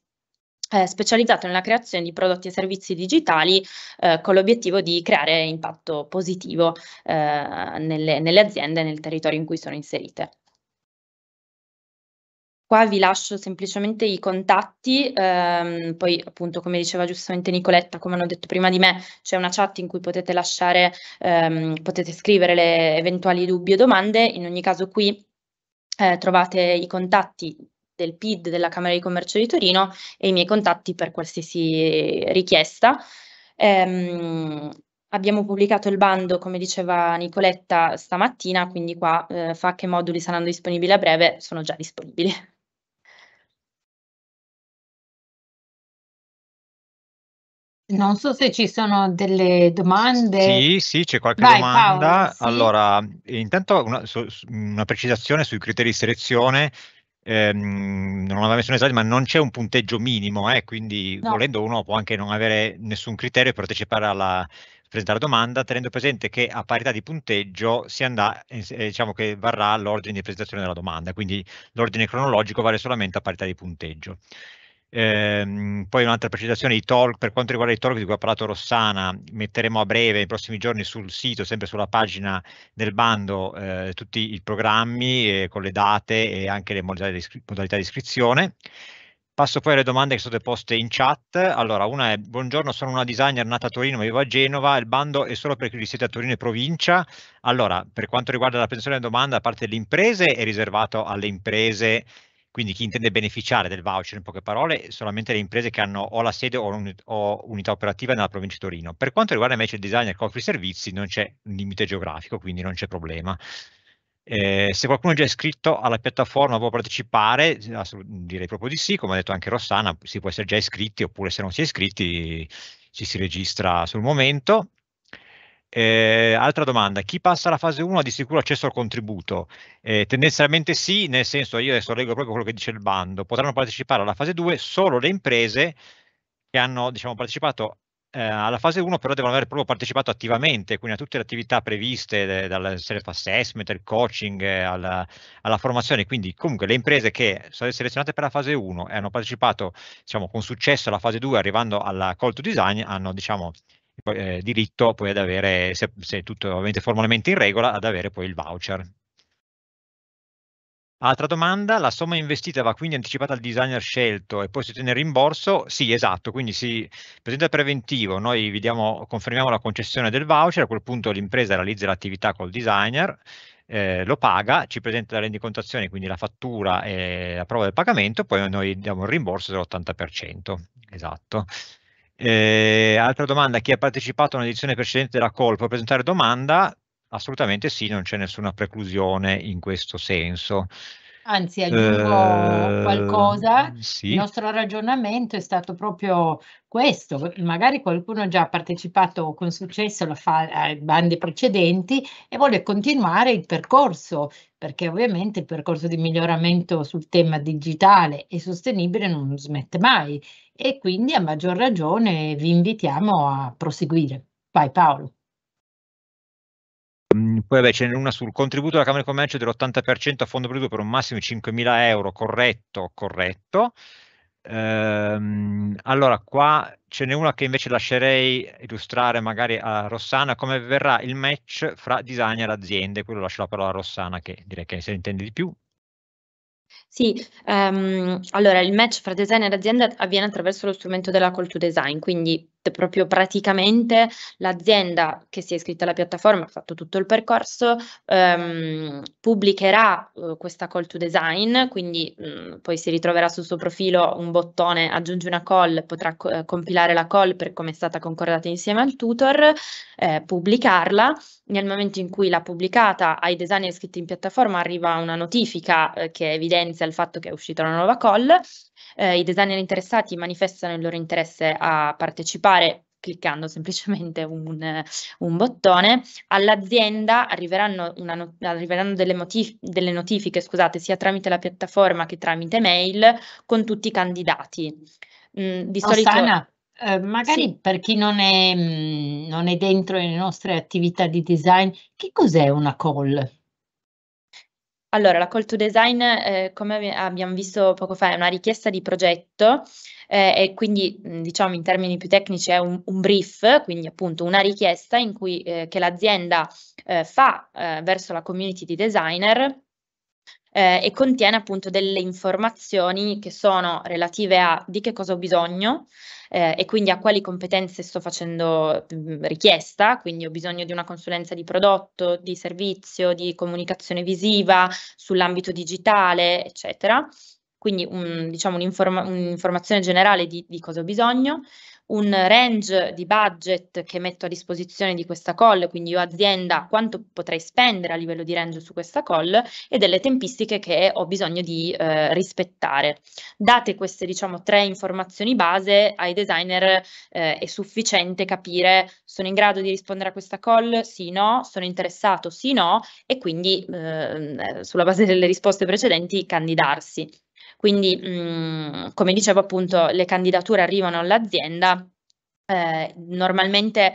eh, specializzato nella creazione di prodotti e servizi digitali eh, con l'obiettivo di creare impatto positivo eh, nelle, nelle aziende e nel territorio in cui sono inserite. Qua vi lascio semplicemente i contatti, ehm, poi appunto come diceva giustamente Nicoletta, come hanno detto prima di me, c'è una chat in cui potete lasciare, ehm, potete scrivere le eventuali dubbi o domande, in ogni caso qui eh, trovate i contatti del PID della Camera di Commercio di Torino e i miei contatti per qualsiasi richiesta. Ehm, abbiamo pubblicato il bando, come diceva Nicoletta, stamattina, quindi qua eh, fa che moduli saranno disponibili a breve, sono già disponibili. Non so se ci sono delle domande. Sì, sì, c'è qualche Vai, domanda. Paolo, sì. Allora, intanto una, una precisazione sui criteri di selezione ehm, non aveva nessun esagio, ma non c'è un punteggio minimo, eh, quindi no. volendo uno può anche non avere nessun criterio e partecipare alla presentare la domanda, tenendo presente che a parità di punteggio si andrà, eh, eh, diciamo che varrà l'ordine di presentazione della domanda, quindi l'ordine cronologico vale solamente a parità di punteggio. Ehm, poi un'altra precisazione, i talk, per quanto riguarda i talk di cui ha parlato Rossana, metteremo a breve, nei prossimi giorni, sul sito, sempre sulla pagina del bando, eh, tutti i programmi eh, con le date e anche le modalità di, modalità di iscrizione. Passo poi alle domande che sono state poste in chat. Allora, una è, buongiorno, sono una designer nata a Torino, ma vivo a Genova, il bando è solo per risiede a Torino e provincia. Allora, per quanto riguarda la pensione alla domanda, da parte delle imprese, è riservato alle imprese quindi chi intende beneficiare del voucher, in poche parole, solamente le imprese che hanno o la sede o, un, o unità operativa nella provincia di Torino. Per quanto riguarda invece il design e i servizi, non c'è un limite geografico, quindi non c'è problema. Eh, se qualcuno è già iscritto alla piattaforma può partecipare, direi proprio di sì, come ha detto anche Rossana, si può essere già iscritti oppure se non si è iscritti ci si registra sul momento eh, altra domanda, chi passa alla fase 1 ha di sicuro accesso al contributo? Eh, tendenzialmente sì, nel senso io adesso leggo proprio quello che dice il bando, potranno partecipare alla fase 2 solo le imprese che hanno diciamo, partecipato eh, alla fase 1 però devono aver proprio partecipato attivamente, quindi a tutte le attività previste eh, dal self-assessment, il coaching, eh, alla, alla, formazione, quindi comunque le imprese che sono selezionate per la fase 1 e hanno partecipato diciamo, con successo alla fase 2 arrivando alla call to design hanno diciamo, eh, diritto poi ad avere, se, se tutto ovviamente formalmente in regola, ad avere poi il voucher. Altra domanda, la somma investita va quindi anticipata al designer scelto e poi si ottiene il rimborso? Sì, esatto, quindi si presenta il preventivo, noi vi diamo, confermiamo la concessione del voucher, a quel punto l'impresa realizza l'attività col designer, eh, lo paga, ci presenta la rendicontazione, quindi la fattura e la prova del pagamento, poi noi diamo il rimborso dell'80%, esatto. Eh, altra domanda, chi ha partecipato a un'edizione precedente della call può presentare domanda? Assolutamente sì, non c'è nessuna preclusione in questo senso. Anzi, aggiungo eh, qualcosa. Sì. Il nostro ragionamento è stato proprio questo. Magari qualcuno ha già partecipato con successo fa, ai bandi precedenti e vuole continuare il percorso, perché ovviamente il percorso di miglioramento sul tema digitale e sostenibile non smette mai. E quindi a maggior ragione vi invitiamo a proseguire. Vai Paolo. Mm, poi vabbè, ce n'è una sul contributo della Camera di Commercio dell'80% a fondo perduto per un massimo di 5.000 euro, corretto, corretto. Ehm, allora, qua ce n'è una che invece lascerei illustrare magari a Rossana, come verrà il match fra designer e aziende, quello lascio la parola a Rossana che direi che se ne intende di più. Sì, um, allora il match fra designer e azienda avviene attraverso lo strumento della call to design, quindi proprio praticamente l'azienda che si è iscritta alla piattaforma, ha fatto tutto il percorso, ehm, pubblicherà eh, questa call to design, quindi mh, mm, poi si ritroverà sul suo profilo un bottone aggiungi una call, potrà co- eh, compilare la call per come è stata concordata insieme al tutor, eh, pubblicarla. Nel momento in cui l'ha pubblicata ai designer iscritti in piattaforma arriva una notifica eh, che evidenzia il fatto che è uscita una nuova call eh, i designer interessati manifestano il loro interesse a partecipare cliccando semplicemente un, eh, un, bottone, all'azienda arriveranno, una, arriveranno delle, motif- delle, notifiche scusate, sia tramite la piattaforma che tramite mail con tutti i candidati. Mm, di solito... Ostana, eh, magari sì. per chi non è, mm, non è dentro le nostre attività di design, che cos'è una call? Allora, la call to design, eh, come abbiamo visto poco fa, è una richiesta di progetto eh, e quindi, diciamo in termini più tecnici, è un, un brief, quindi appunto una richiesta in cui, eh, che l'azienda eh, fa eh, verso la community di designer eh, e contiene appunto delle informazioni che sono relative a di che cosa ho bisogno eh, e quindi a quali competenze sto facendo mh, mm, richiesta, quindi ho bisogno di una consulenza di prodotto, di servizio, di comunicazione visiva, sull'ambito digitale, eccetera quindi un, diciamo, un'informa- un'informazione generale di, di, cosa ho bisogno, un range di budget che metto a disposizione di questa call, quindi io azienda quanto potrei spendere a livello di range su questa call e delle tempistiche che ho bisogno di eh, rispettare. Date queste diciamo tre informazioni base ai designer eh, è sufficiente capire sono in grado di rispondere a questa call? Sì, no, sono interessato? Sì, no e quindi eh, sulla base delle risposte precedenti candidarsi. Quindi, mh, mhmm, come dicevo appunto, le candidature arrivano all'azienda, eh, normalmente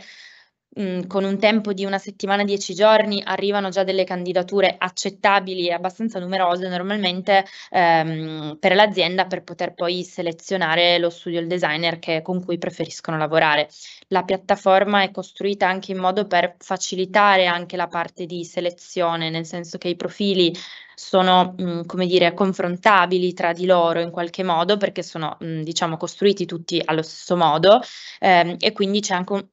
mhmm, con un tempo di una settimana, dieci giorni, arrivano già delle candidature accettabili e abbastanza numerose normalmente ehm, per l'azienda per poter poi selezionare lo studio il designer che, con cui preferiscono lavorare. La piattaforma è costruita anche in modo per facilitare anche la parte di selezione, nel senso che i profili sono, mm, come dire, confrontabili tra di loro in qualche modo perché sono, mm, diciamo, costruiti tutti allo stesso modo ehm, e quindi c'è anche un,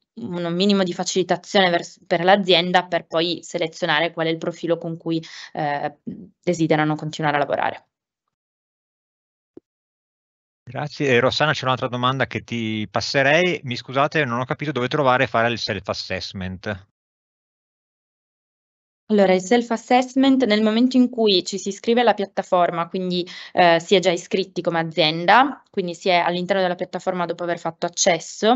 un minimo di facilitazione vers- per l'azienda per poi selezionare qual è il profilo con cui eh, desiderano continuare a lavorare. Grazie. Eh, Rossana, c'è un'altra domanda che ti passerei. Mi scusate, non ho capito dove trovare e fare il self-assessment. Allora, il self-assessment nel momento in cui ci si iscrive alla piattaforma, quindi eh, si è già iscritti come azienda, quindi si è all'interno della piattaforma dopo aver fatto accesso,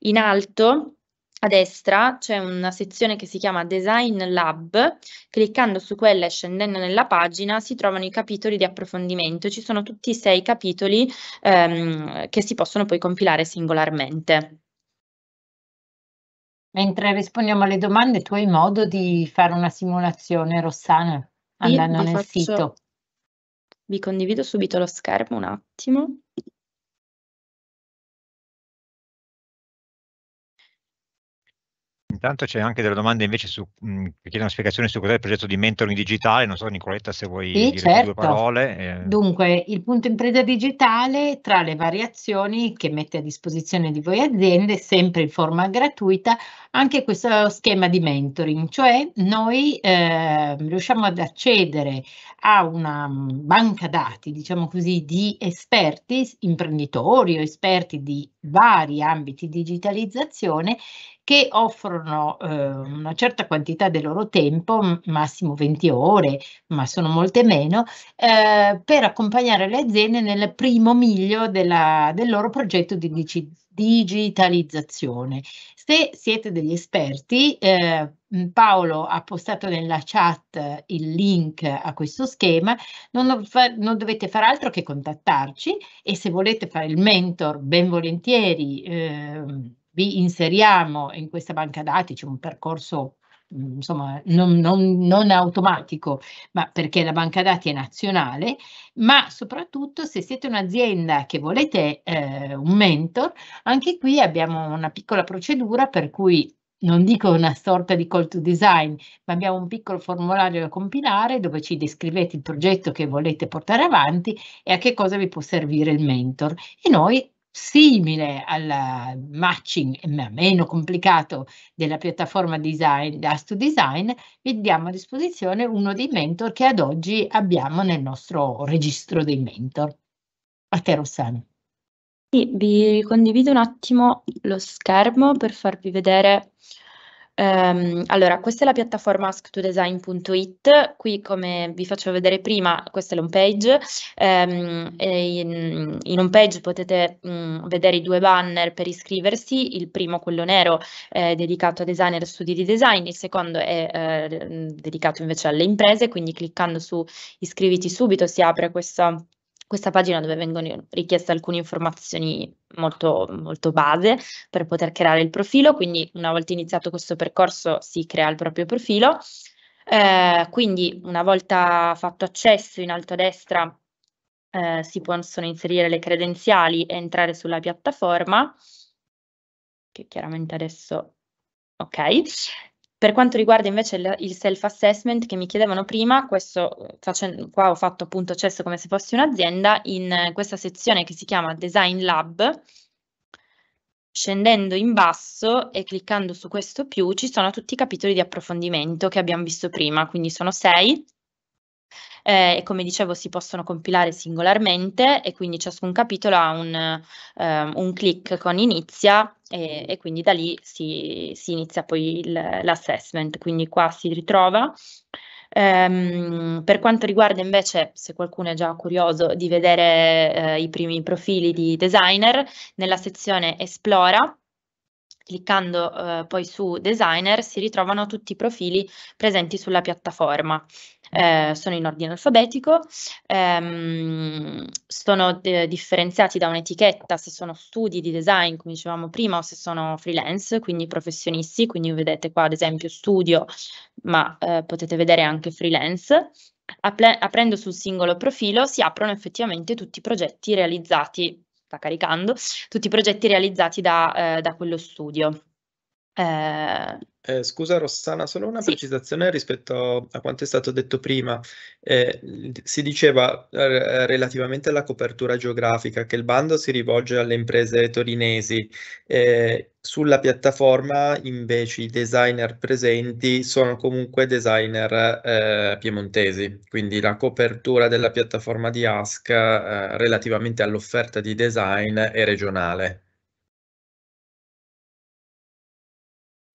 in alto a destra c'è una sezione che si chiama Design Lab, cliccando su quella e scendendo nella pagina si trovano i capitoli di approfondimento, ci sono tutti i sei capitoli ehm, che si possono poi compilare singolarmente. Mentre rispondiamo alle domande, tu hai modo di fare una simulazione, Rossana, andando nel faccio... sito? Vi condivido subito lo schermo un attimo. intanto c'è anche delle domande invece su, mh, che chiedono spiegazioni su cos'è il progetto di mentoring digitale, non so Nicoletta se vuoi sì, dire certo. due parole. Eh. Dunque, il punto impresa digitale tra le variazioni che mette a disposizione di voi aziende, sempre in forma gratuita, anche questo schema di mentoring, cioè noi eh, riusciamo ad accedere a una banca dati, diciamo così, di esperti, imprenditori o esperti di vari ambiti di digitalizzazione che offrono eh, una certa quantità del loro tempo, massimo 20 ore, ma sono molte meno, eh, per accompagnare le aziende nel primo miglio della, del loro progetto di digitalizzazione. Se siete degli esperti, eh, Mm, Paolo ha postato nella chat il link a questo schema, non, non, dovete far altro che contattarci e se volete fare il mentor ben volentieri eh, vi inseriamo in questa banca dati, c'è un percorso mm, insomma, non, non, non, automatico, ma perché la banca dati è nazionale, ma soprattutto se siete un'azienda che volete eh, un mentor, anche qui abbiamo una piccola procedura per cui non dico una sorta di call to design, ma abbiamo un piccolo formulario da compilare dove ci descrivete il progetto che volete portare avanti e a che cosa vi può servire il mentor. E noi, simile al matching ma meno complicato della piattaforma design, As to Design, vi diamo a disposizione uno dei mentor che ad oggi abbiamo nel nostro registro dei mentor. A te Rossano. Sì, vi condivido un attimo lo schermo per farvi vedere. Ehm, allora, questa è la piattaforma ask2design.it, qui come vi faccio vedere prima, questa è l'home page, ehm, in, in home page potete mh, vedere i due banner per iscriversi, il primo quello nero è dedicato a designer studi di design, il secondo è eh, dedicato invece alle imprese, quindi cliccando su iscriviti subito si apre questa questa pagina dove vengono richieste alcune informazioni molto, molto base per poter creare il profilo, quindi una volta iniziato questo percorso si crea il proprio profilo. Eh, quindi una volta fatto accesso in alto a destra eh, si possono inserire le credenziali e entrare sulla piattaforma, che chiaramente adesso Ok, per quanto riguarda invece il, il self-assessment che mi chiedevano prima, questo eh, facendo, qua ho fatto appunto accesso come se fossi un'azienda in eh, questa sezione che si chiama Design Lab, scendendo in basso e cliccando su questo più ci sono tutti i capitoli di approfondimento che abbiamo visto prima, quindi sono sei eh, e come dicevo si possono compilare singolarmente e quindi ciascun capitolo ha un, eh, un click con inizia e, e quindi da lì si, si inizia poi il, l'assessment, quindi qua si ritrova. Um, per quanto riguarda invece, se qualcuno è già curioso di vedere eh, i primi profili di designer, nella sezione Esplora, cliccando eh, poi su Designer, si ritrovano tutti i profili presenti sulla piattaforma. Eh, sono in ordine alfabetico, ehm, sono eh, differenziati da un'etichetta se sono studi di design, come dicevamo prima, o se sono freelance, quindi professionisti, quindi vedete qua ad esempio studio, ma eh, potete vedere anche freelance. Apple aprendo sul singolo profilo si aprono effettivamente tutti i progetti realizzati, sta caricando, tutti i progetti realizzati da, eh, da quello studio. Eh, eh, scusa Rossana, solo una sì. precisazione rispetto a quanto è stato detto prima. Eh, si diceva eh, relativamente alla copertura geografica che il bando si rivolge alle imprese torinesi. Eh, sulla piattaforma invece i designer presenti sono comunque designer eh, piemontesi, quindi la copertura della piattaforma di ASC eh, relativamente all'offerta di design è regionale.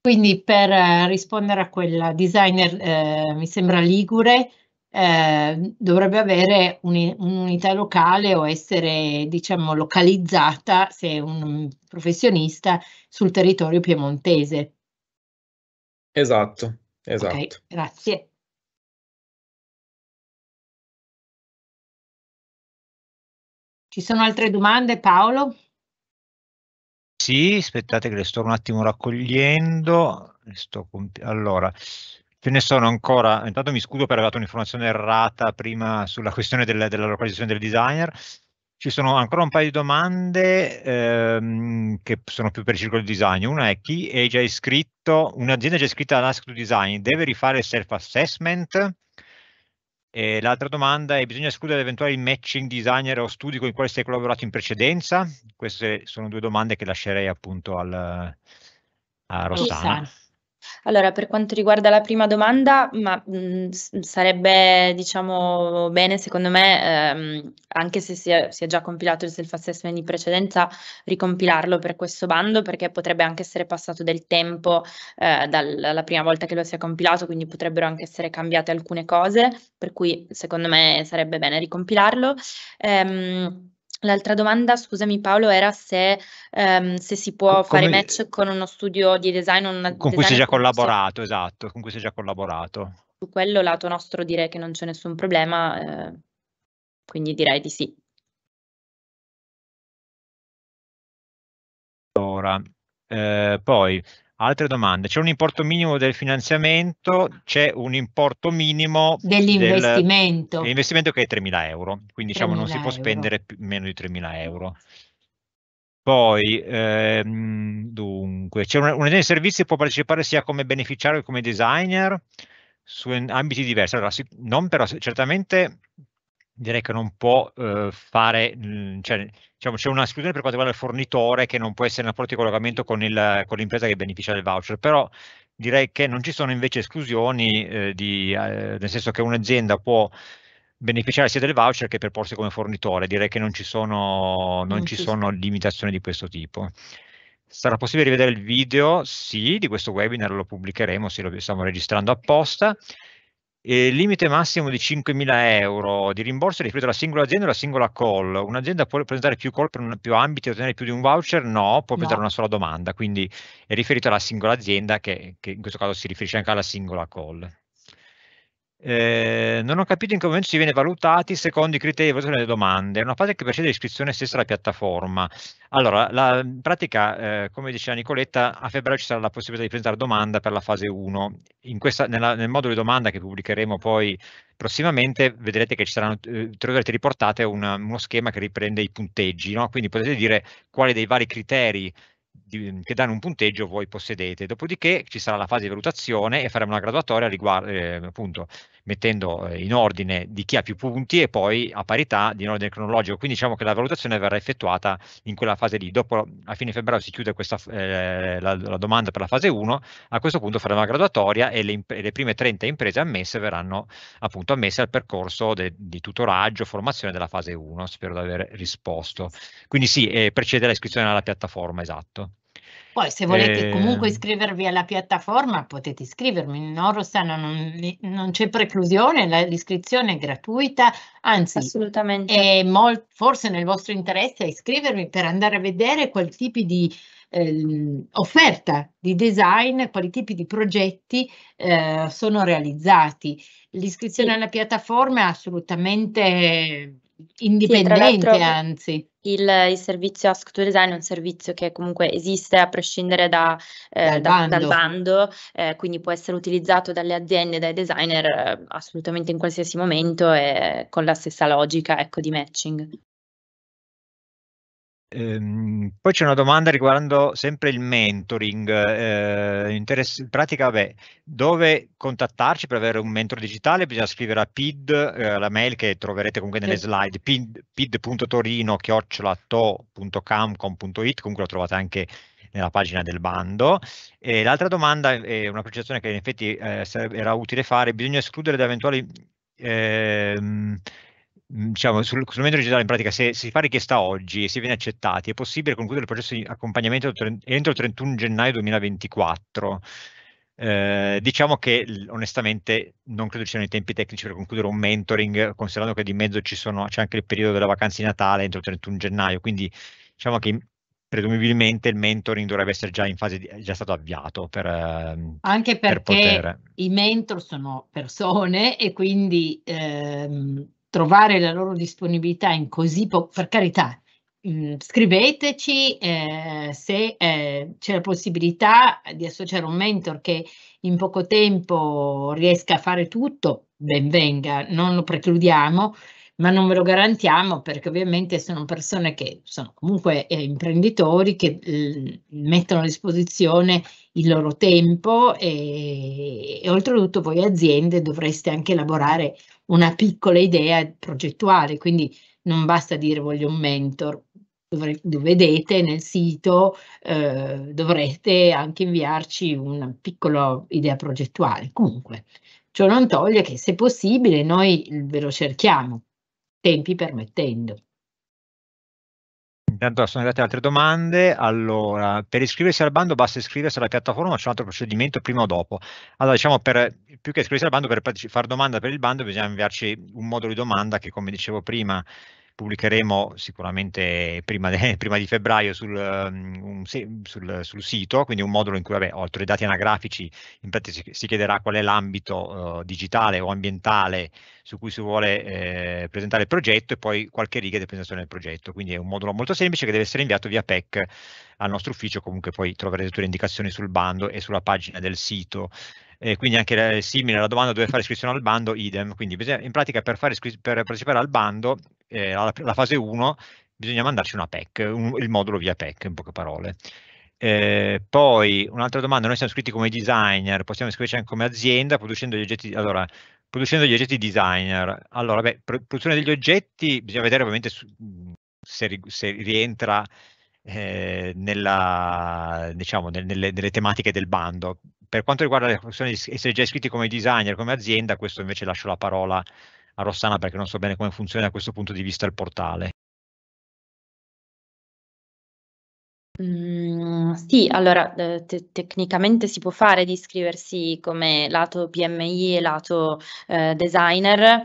Quindi per eh, rispondere a quella designer, eh, mi sembra Ligure, eh, dovrebbe avere un'unità locale o essere diciamo localizzata se è un professionista sul territorio piemontese. Esatto, esatto. Okay, grazie. Ci sono altre domande Paolo? Sì, aspettate che le sto un attimo raccogliendo. allora, ce ne sono ancora, intanto mi scuso per aver dato un'informazione errata prima sulla questione della, della localizzazione del designer. Ci sono ancora un paio di domande ehm, che sono più per il circolo di design. Una è chi è già iscritto, un'azienda già iscritta all'Ask to Design deve rifare il self-assessment? E l'altra domanda è, bisogna escludere eventuali matching designer o studi con i quali si è collaborato in precedenza? Queste sono due domande che lascerei appunto al, a Rossana. Rossana. Allora, per quanto riguarda la prima domanda, ma, mhmm, sarebbe, diciamo, bene secondo me, ehm, anche se si è si è già compilato il self assessment in precedenza, ricompilarlo per questo bando, perché potrebbe anche essere passato del tempo, ehm, dalla prima volta che lo si è compilato, quindi potrebbero anche essere cambiate alcune cose, per cui secondo me sarebbe bene ricompilarlo. Ehm L'altra domanda, scusami Paolo, era se, ehm, se si può Come, fare match con uno studio di design o una Con cui si è già collaborato, posso... esatto, con cui si è già collaborato. Su quello lato nostro direi che non c'è nessun problema, eh, quindi direi di sì. Allora, eh, poi Altre domande? C'è un importo minimo del finanziamento, c'è un importo minimo dell'investimento. Del, che è 3.000 euro, quindi diciamo non si può spendere più, meno di 3.000 euro. Poi, ehm, dunque, c'è un'azienda di servizi che può partecipare sia come beneficiario che come designer su ambiti diversi. Allora, non però, certamente direi che non può eh, fare, mhmm, cioè, diciamo, c'è una esclusione per quanto riguarda il fornitore che non può essere in rapporto di collegamento con, il, con l'impresa che beneficia del voucher, però direi che non ci sono invece esclusioni, eh, di, eh, nel senso che un'azienda può beneficiare sia del voucher che per porsi come fornitore, direi che non ci sono, non non ci sono limitazioni di questo tipo. Sarà possibile rivedere il video? Sì, di questo webinar lo pubblicheremo, sì, lo stiamo registrando apposta. Il limite massimo di 5.000 euro di rimborso riferito alla singola azienda o alla singola call. Un'azienda può presentare più call per più ambiti e ottenere più di un voucher? No, può no. presentare una sola domanda, quindi è riferito alla singola azienda che, che in questo caso si riferisce anche alla singola call. Eh, non ho capito in che momento si viene valutati secondo i criteri di delle domande, è una fase che precede l'iscrizione stessa alla piattaforma. Allora, la, in pratica, eh, come diceva Nicoletta, a febbraio ci sarà la possibilità di presentare domanda per la fase 1. Questa, nella, nel modulo di domanda che pubblicheremo poi prossimamente, vedrete che ci saranno, eh, troverete riportate una, uno schema che riprende i punteggi, no? quindi potete dire quali dei vari criteri di, mm, che danno un punteggio voi possedete, dopodiché ci sarà la fase di valutazione e faremo una graduatoria riguardo, eh, appunto, mettendo eh, in ordine di chi ha più punti e poi a parità di ordine cronologico, quindi diciamo che la valutazione verrà effettuata in quella fase lì, dopo a fine febbraio si chiude questa, eh, la, la, domanda per la fase 1, a questo punto faremo la graduatoria e le, le prime 30 imprese ammesse verranno appunto ammesse al percorso de, di tutoraggio, formazione della fase 1, spero di aver risposto, quindi sì, eh, precede l'iscrizione alla piattaforma, esatto. Poi se volete eh... comunque iscrivervi alla piattaforma potete iscrivermi, in Orosano non, non c'è preclusione, l'iscrizione è gratuita, anzi Assolutamente. è molt, forse nel vostro interesse iscrivervi per andare a vedere quali tipo di eh, offerta di design, quali tipi di progetti eh, sono realizzati. L'iscrizione alla piattaforma è assolutamente indipendente, sì, anzi. Il, il, servizio Ask to Design è un servizio che comunque esiste a prescindere da, eh, dal, da, bando, dal bando eh, quindi può essere utilizzato dalle aziende, dai designer eh, assolutamente in qualsiasi momento e con la stessa logica ecco, di matching. Ehm, poi c'è una domanda riguardo sempre il mentoring, eh, in pratica vabbè, dove contattarci per avere un mentor digitale, bisogna scrivere a PID, eh, la mail che troverete comunque nelle slide, pid.torino.com.it, comunque la trovate anche nella pagina del bando. E l'altra domanda è una precisazione che in effetti eh, era utile fare, bisogna escludere da eventuali... Ehm, Mhmm, diciamo, sul momento digitale in pratica se, se, si fa richiesta oggi e si viene accettati, è possibile concludere il processo di accompagnamento entro il 31 gennaio 2024. Eh, diciamo che onestamente non credo ci siano i tempi tecnici per concludere un mentoring, considerando che di mezzo sono, c'è anche il periodo della vacanza di Natale entro il 31 gennaio, quindi diciamo che presumibilmente il mentoring dovrebbe essere già in fase di, già stato avviato per ehm, anche perché per poter... i mentor sono persone e quindi ehm, trovare la loro disponibilità in così poco, per carità, mm, scriveteci eh, se eh, c'è la possibilità di associare un mentor che in poco tempo riesca a fare tutto, ben venga, non lo precludiamo, ma non ve lo garantiamo perché ovviamente sono persone che sono comunque eh, imprenditori che eh, mettono a disposizione il loro tempo e, e oltretutto voi aziende dovreste anche lavorare una piccola idea progettuale, quindi non basta dire voglio un mentor, dovre, vedete nel sito, eh, dovrete anche inviarci una piccola idea progettuale. Comunque, ciò non toglie che se possibile noi ve lo cerchiamo, tempi permettendo. Intanto sono arrivate altre domande. Allora, per iscriversi al bando basta iscriversi alla piattaforma, c'è un altro procedimento prima o dopo? Allora, diciamo, per, più che iscriversi al bando, per fare domanda per il bando bisogna inviarci un modulo di domanda che, come dicevo prima, pubblicheremo sicuramente prima, *laughs* prima di febbraio sul, um, sul, sul, sito, quindi un modulo in cui vabbè, oltre ai dati anagrafici infatti si, si chiederà qual è l'ambito uh, digitale o ambientale su cui si vuole eh, presentare il progetto e poi qualche riga di presentazione del progetto, quindi è un modulo molto semplice che deve essere inviato via PEC al nostro ufficio, comunque poi troverete tutte le indicazioni sul bando e sulla pagina del sito eh, quindi anche eh, simile alla domanda dove fare iscrizione al bando, idem, quindi bisogna, in pratica per, fare, per partecipare al bando, eh, alla, alla, fase 1, bisogna mandarci una PEC, un, il modulo via PEC in poche parole. Eh, poi un'altra domanda, noi siamo iscritti come designer, possiamo iscriverci anche come azienda producendo gli oggetti, allora, producendo gli oggetti designer. Allora, beh, produzione degli oggetti, bisogna vedere ovviamente su, se, se, rientra eh, nella, diciamo, nel, nelle, nelle, tematiche del bando per quanto riguarda le funzioni di essere già iscritti come designer, come azienda, questo invece lascio la parola a Rossana perché non so bene come funziona da questo punto di vista il portale. Mm, sì, allora eh, te tecnicamente si può fare di iscriversi come lato PMI e lato eh, designer.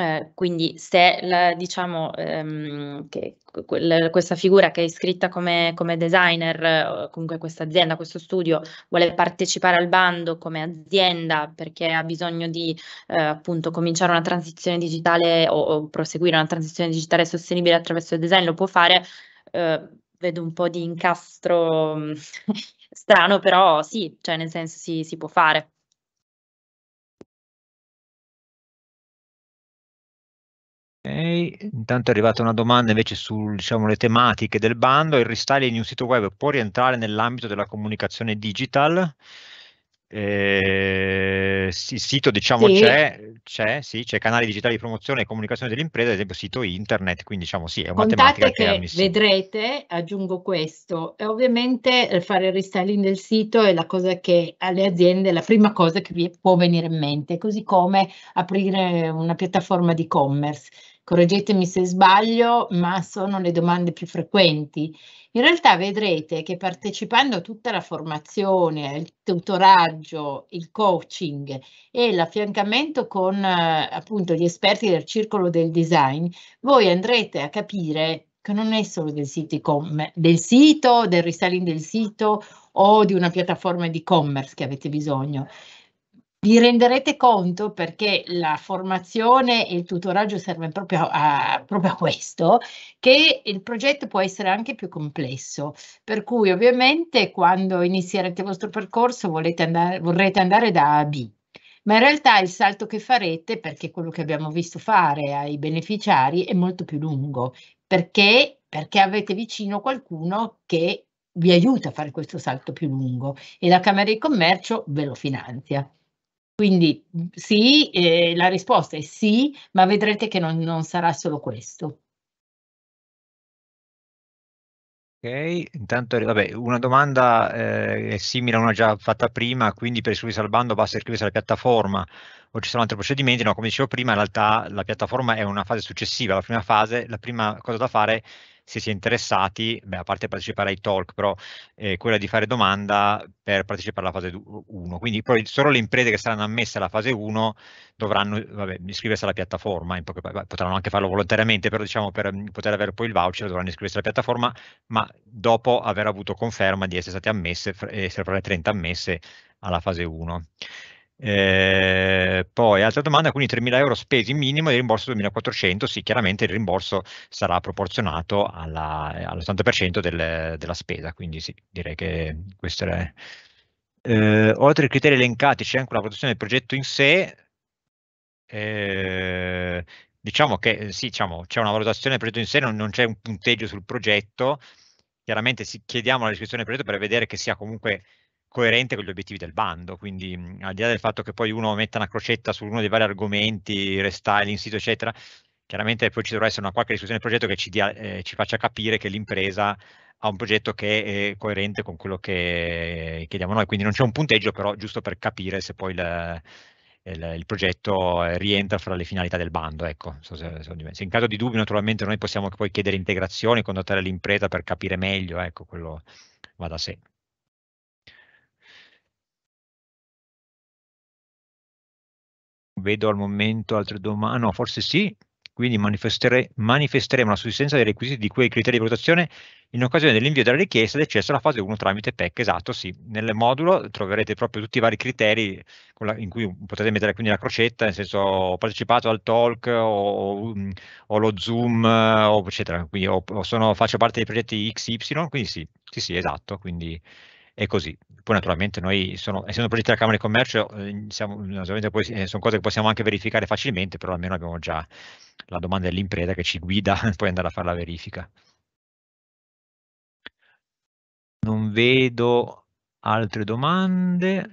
Eh, quindi se la, diciamo ehm, che quella, questa figura che è iscritta come, come designer, eh, comunque questa azienda, questo studio, vuole partecipare al bando come azienda perché ha bisogno di eh, appunto cominciare una transizione digitale o, o, proseguire una transizione digitale sostenibile attraverso il design, lo può fare. Eh, vedo un po' di incastro mm, *laughs* strano, però sì, cioè nel senso si, si può fare. intanto è arrivata una domanda invece sulle diciamo, tematiche del bando, il restyling di un sito web può rientrare nell'ambito della comunicazione digital? Eh, sì, sito diciamo sì. c'è, c'è, sì, c'è canali digitali di promozione e comunicazione dell'impresa, ad esempio sito internet, quindi diciamo sì, è una Contate tematica che, che vedrete, aggiungo questo, e ovviamente eh, fare il restyling del sito è la cosa che alle aziende è la prima cosa che vi può venire in mente, così come aprire una piattaforma di e-commerce correggetemi se sbaglio, ma sono le domande più frequenti. In realtà vedrete che partecipando a tutta la formazione, il tutoraggio, il coaching e l'affiancamento con eh, appunto gli esperti del circolo del design, voi andrete a capire che non è solo del sito e-commerce, del sito, del restyling del sito o di una piattaforma di e-commerce che avete bisogno, vi renderete conto perché la formazione e il tutoraggio serve proprio a, proprio a, questo, che il progetto può essere anche più complesso, per cui ovviamente quando inizierete il vostro percorso andare, vorrete andare da A a B, ma in realtà il salto che farete, perché quello che abbiamo visto fare ai beneficiari, è molto più lungo, perché, perché avete vicino qualcuno che vi aiuta a fare questo salto più lungo e la Camera di Commercio ve lo finanzia. Quindi sì, eh, la risposta è sì, ma vedrete che non, non sarà solo questo. Ok, intanto vabbè, una domanda eh, è simile a una già fatta prima, quindi per iscriversi al bando basta iscriversi alla piattaforma o ci sono altri procedimenti? No, come dicevo prima, in realtà la piattaforma è una fase successiva, la prima fase, la prima cosa da fare è se si è interessati, beh, a parte partecipare ai talk, però eh, quella di fare domanda per partecipare alla fase 1. Quindi poi solo le imprese che saranno ammesse alla fase 1 dovranno vabbè, iscriversi alla piattaforma, in poche, potranno anche farlo volontariamente, però diciamo per poter avere poi il voucher dovranno iscriversi alla piattaforma, ma dopo aver avuto conferma di essere state ammesse, essere fra le 30 ammesse alla fase 1. Eh, poi, altra domanda, quindi 3.000 euro spesi minimo e rimborso 2.400, sì, chiaramente il rimborso sarà proporzionato all'80% del, della spesa, quindi sì, direi che questo è... Eh, oltre ai criteri elencati c'è anche la valutazione del progetto in sé, eh, diciamo che eh, sì, diciamo, c'è una valutazione del progetto in sé, non, non c'è un punteggio sul progetto, chiaramente sì, chiediamo la descrizione del progetto per vedere che sia comunque coerente con gli obiettivi del bando, quindi mhmm, al di là del fatto che poi uno metta una crocetta su uno dei vari argomenti, restyling, sito eccetera, chiaramente poi ci dovrà essere una qualche discussione del progetto che ci, dia, eh, ci faccia capire che l'impresa ha un progetto che è coerente con quello che chiediamo noi, quindi non c'è un punteggio però giusto per capire se poi il, il, il progetto eh, rientra fra le finalità del bando. Ecco. Se in caso di dubbi naturalmente noi possiamo poi chiedere integrazioni, contattare l'impresa per capire meglio, ecco, quello va da sé. vedo al momento altre domande, no, forse sì, quindi manifestere, manifesteremo la sussistenza dei requisiti di quei criteri di valutazione in occasione dell'invio della richiesta ed accesso alla fase 1 tramite PEC, esatto, sì, nel modulo troverete proprio tutti i vari criteri la, in cui potete mettere quindi la crocetta, nel senso ho partecipato al talk o, mm, o lo Zoom, o eccetera, quindi o, o sono, faccio parte dei progetti XY, quindi sì, sì, sì, esatto, quindi e così. Poi naturalmente noi, sono, essendo progetti della Camera di Commercio, eh, siamo, poi, eh, sono cose che possiamo anche verificare facilmente, però almeno abbiamo già la domanda dell'impresa che ci guida *laughs* poi andare a fare la verifica. Non vedo altre domande.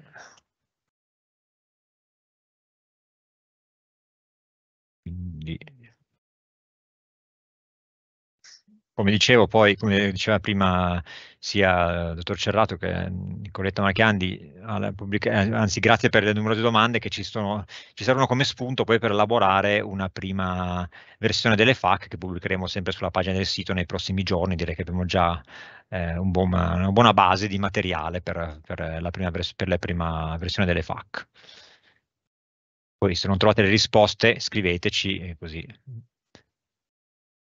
Quindi come dicevo poi, come diceva prima sia il eh, dottor Cerrato che mm, Nicoletta Macchiandi, eh, eh, anzi grazie per le numerose domande che ci, sono, ci servono come spunto poi per elaborare una prima versione delle FAC che pubblicheremo sempre sulla pagina del sito nei prossimi giorni, direi che abbiamo già eh, un buon, una buona base di materiale per, per, la prima, per la prima versione delle FAC. Poi se non trovate le risposte scriveteci così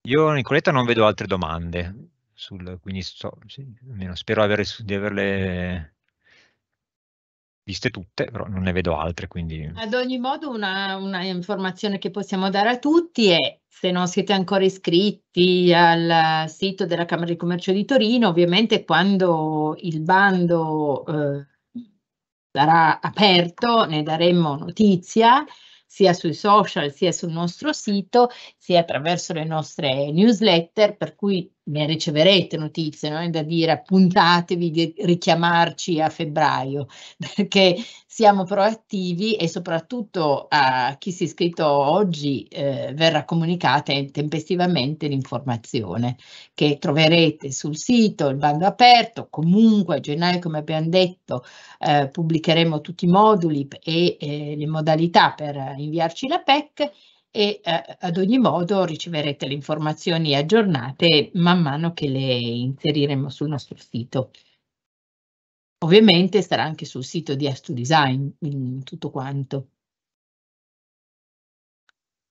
io, Nicoletta, non vedo altre domande, sul, quindi so, sì, spero avere, di averle viste tutte, però non ne vedo altre. Quindi... Ad ogni modo una, una, informazione che possiamo dare a tutti è se non siete ancora iscritti al sito della Camera di Commercio di Torino, ovviamente quando il bando eh, sarà aperto ne daremo notizia sia sui social, sia sul nostro sito, sia attraverso le nostre newsletter, per cui ne riceverete notizie, non è da dire appuntatevi di richiamarci a febbraio, *laughs* perché siamo proattivi e soprattutto a chi si è iscritto oggi eh, verrà comunicata tempestivamente l'informazione che troverete sul sito, il bando aperto, comunque a gennaio come abbiamo detto eh, pubblicheremo tutti i moduli e eh, le modalità per inviarci la PEC e eh, ad ogni modo riceverete le informazioni aggiornate man mano che le inseriremo sul nostro sito. Ovviamente sarà anche sul sito di Astu Design tutto quanto.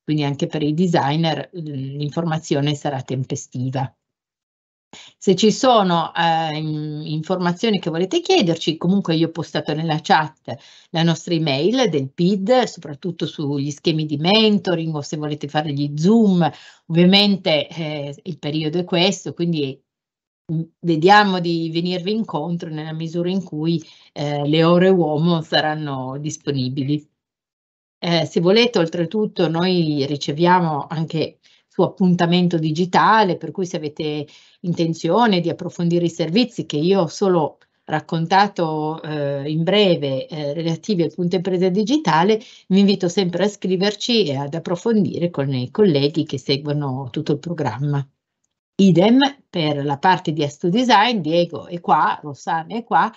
Quindi anche per i designer l'informazione sarà tempestiva. Se ci sono eh, informazioni che volete chiederci, comunque io ho postato nella chat la nostra email del PID, soprattutto sugli schemi di mentoring o se volete fare gli Zoom. Ovviamente eh, il periodo è questo, quindi mm, vediamo di venirvi incontro nella misura in cui eh, le ore uomo saranno disponibili. Eh, se volete, oltretutto, noi riceviamo anche su appuntamento digitale, per cui se avete intenzione di approfondire i servizi che io ho solo raccontato eh, in breve eh, relativi al punto impresa digitale, vi invito sempre a scriverci e ad approfondire con i colleghi che seguono tutto il programma. Idem per la parte di Astu Design, Diego è qua, Rossana è qua,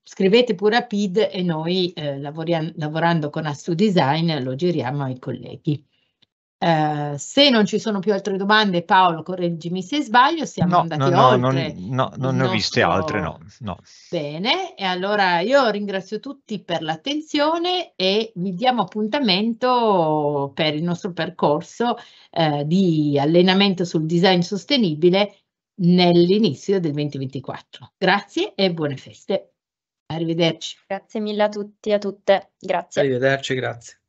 scrivete pure a PID e noi eh, lavoriamo, lavorando con Astu Design lo giriamo ai colleghi. Eh, se non ci sono più altre domande, Paolo, correggimi se sbaglio, siamo no, andati no, oltre. No, no, non ne ho viste nostro... altre, no, Bene, e allora io ringrazio tutti per l'attenzione e vi diamo appuntamento per il nostro percorso eh, di allenamento sul design sostenibile nell'inizio del 2024. Grazie e buone feste. Arrivederci. Grazie mille a tutti e a tutte. Grazie. Arrivederci, grazie.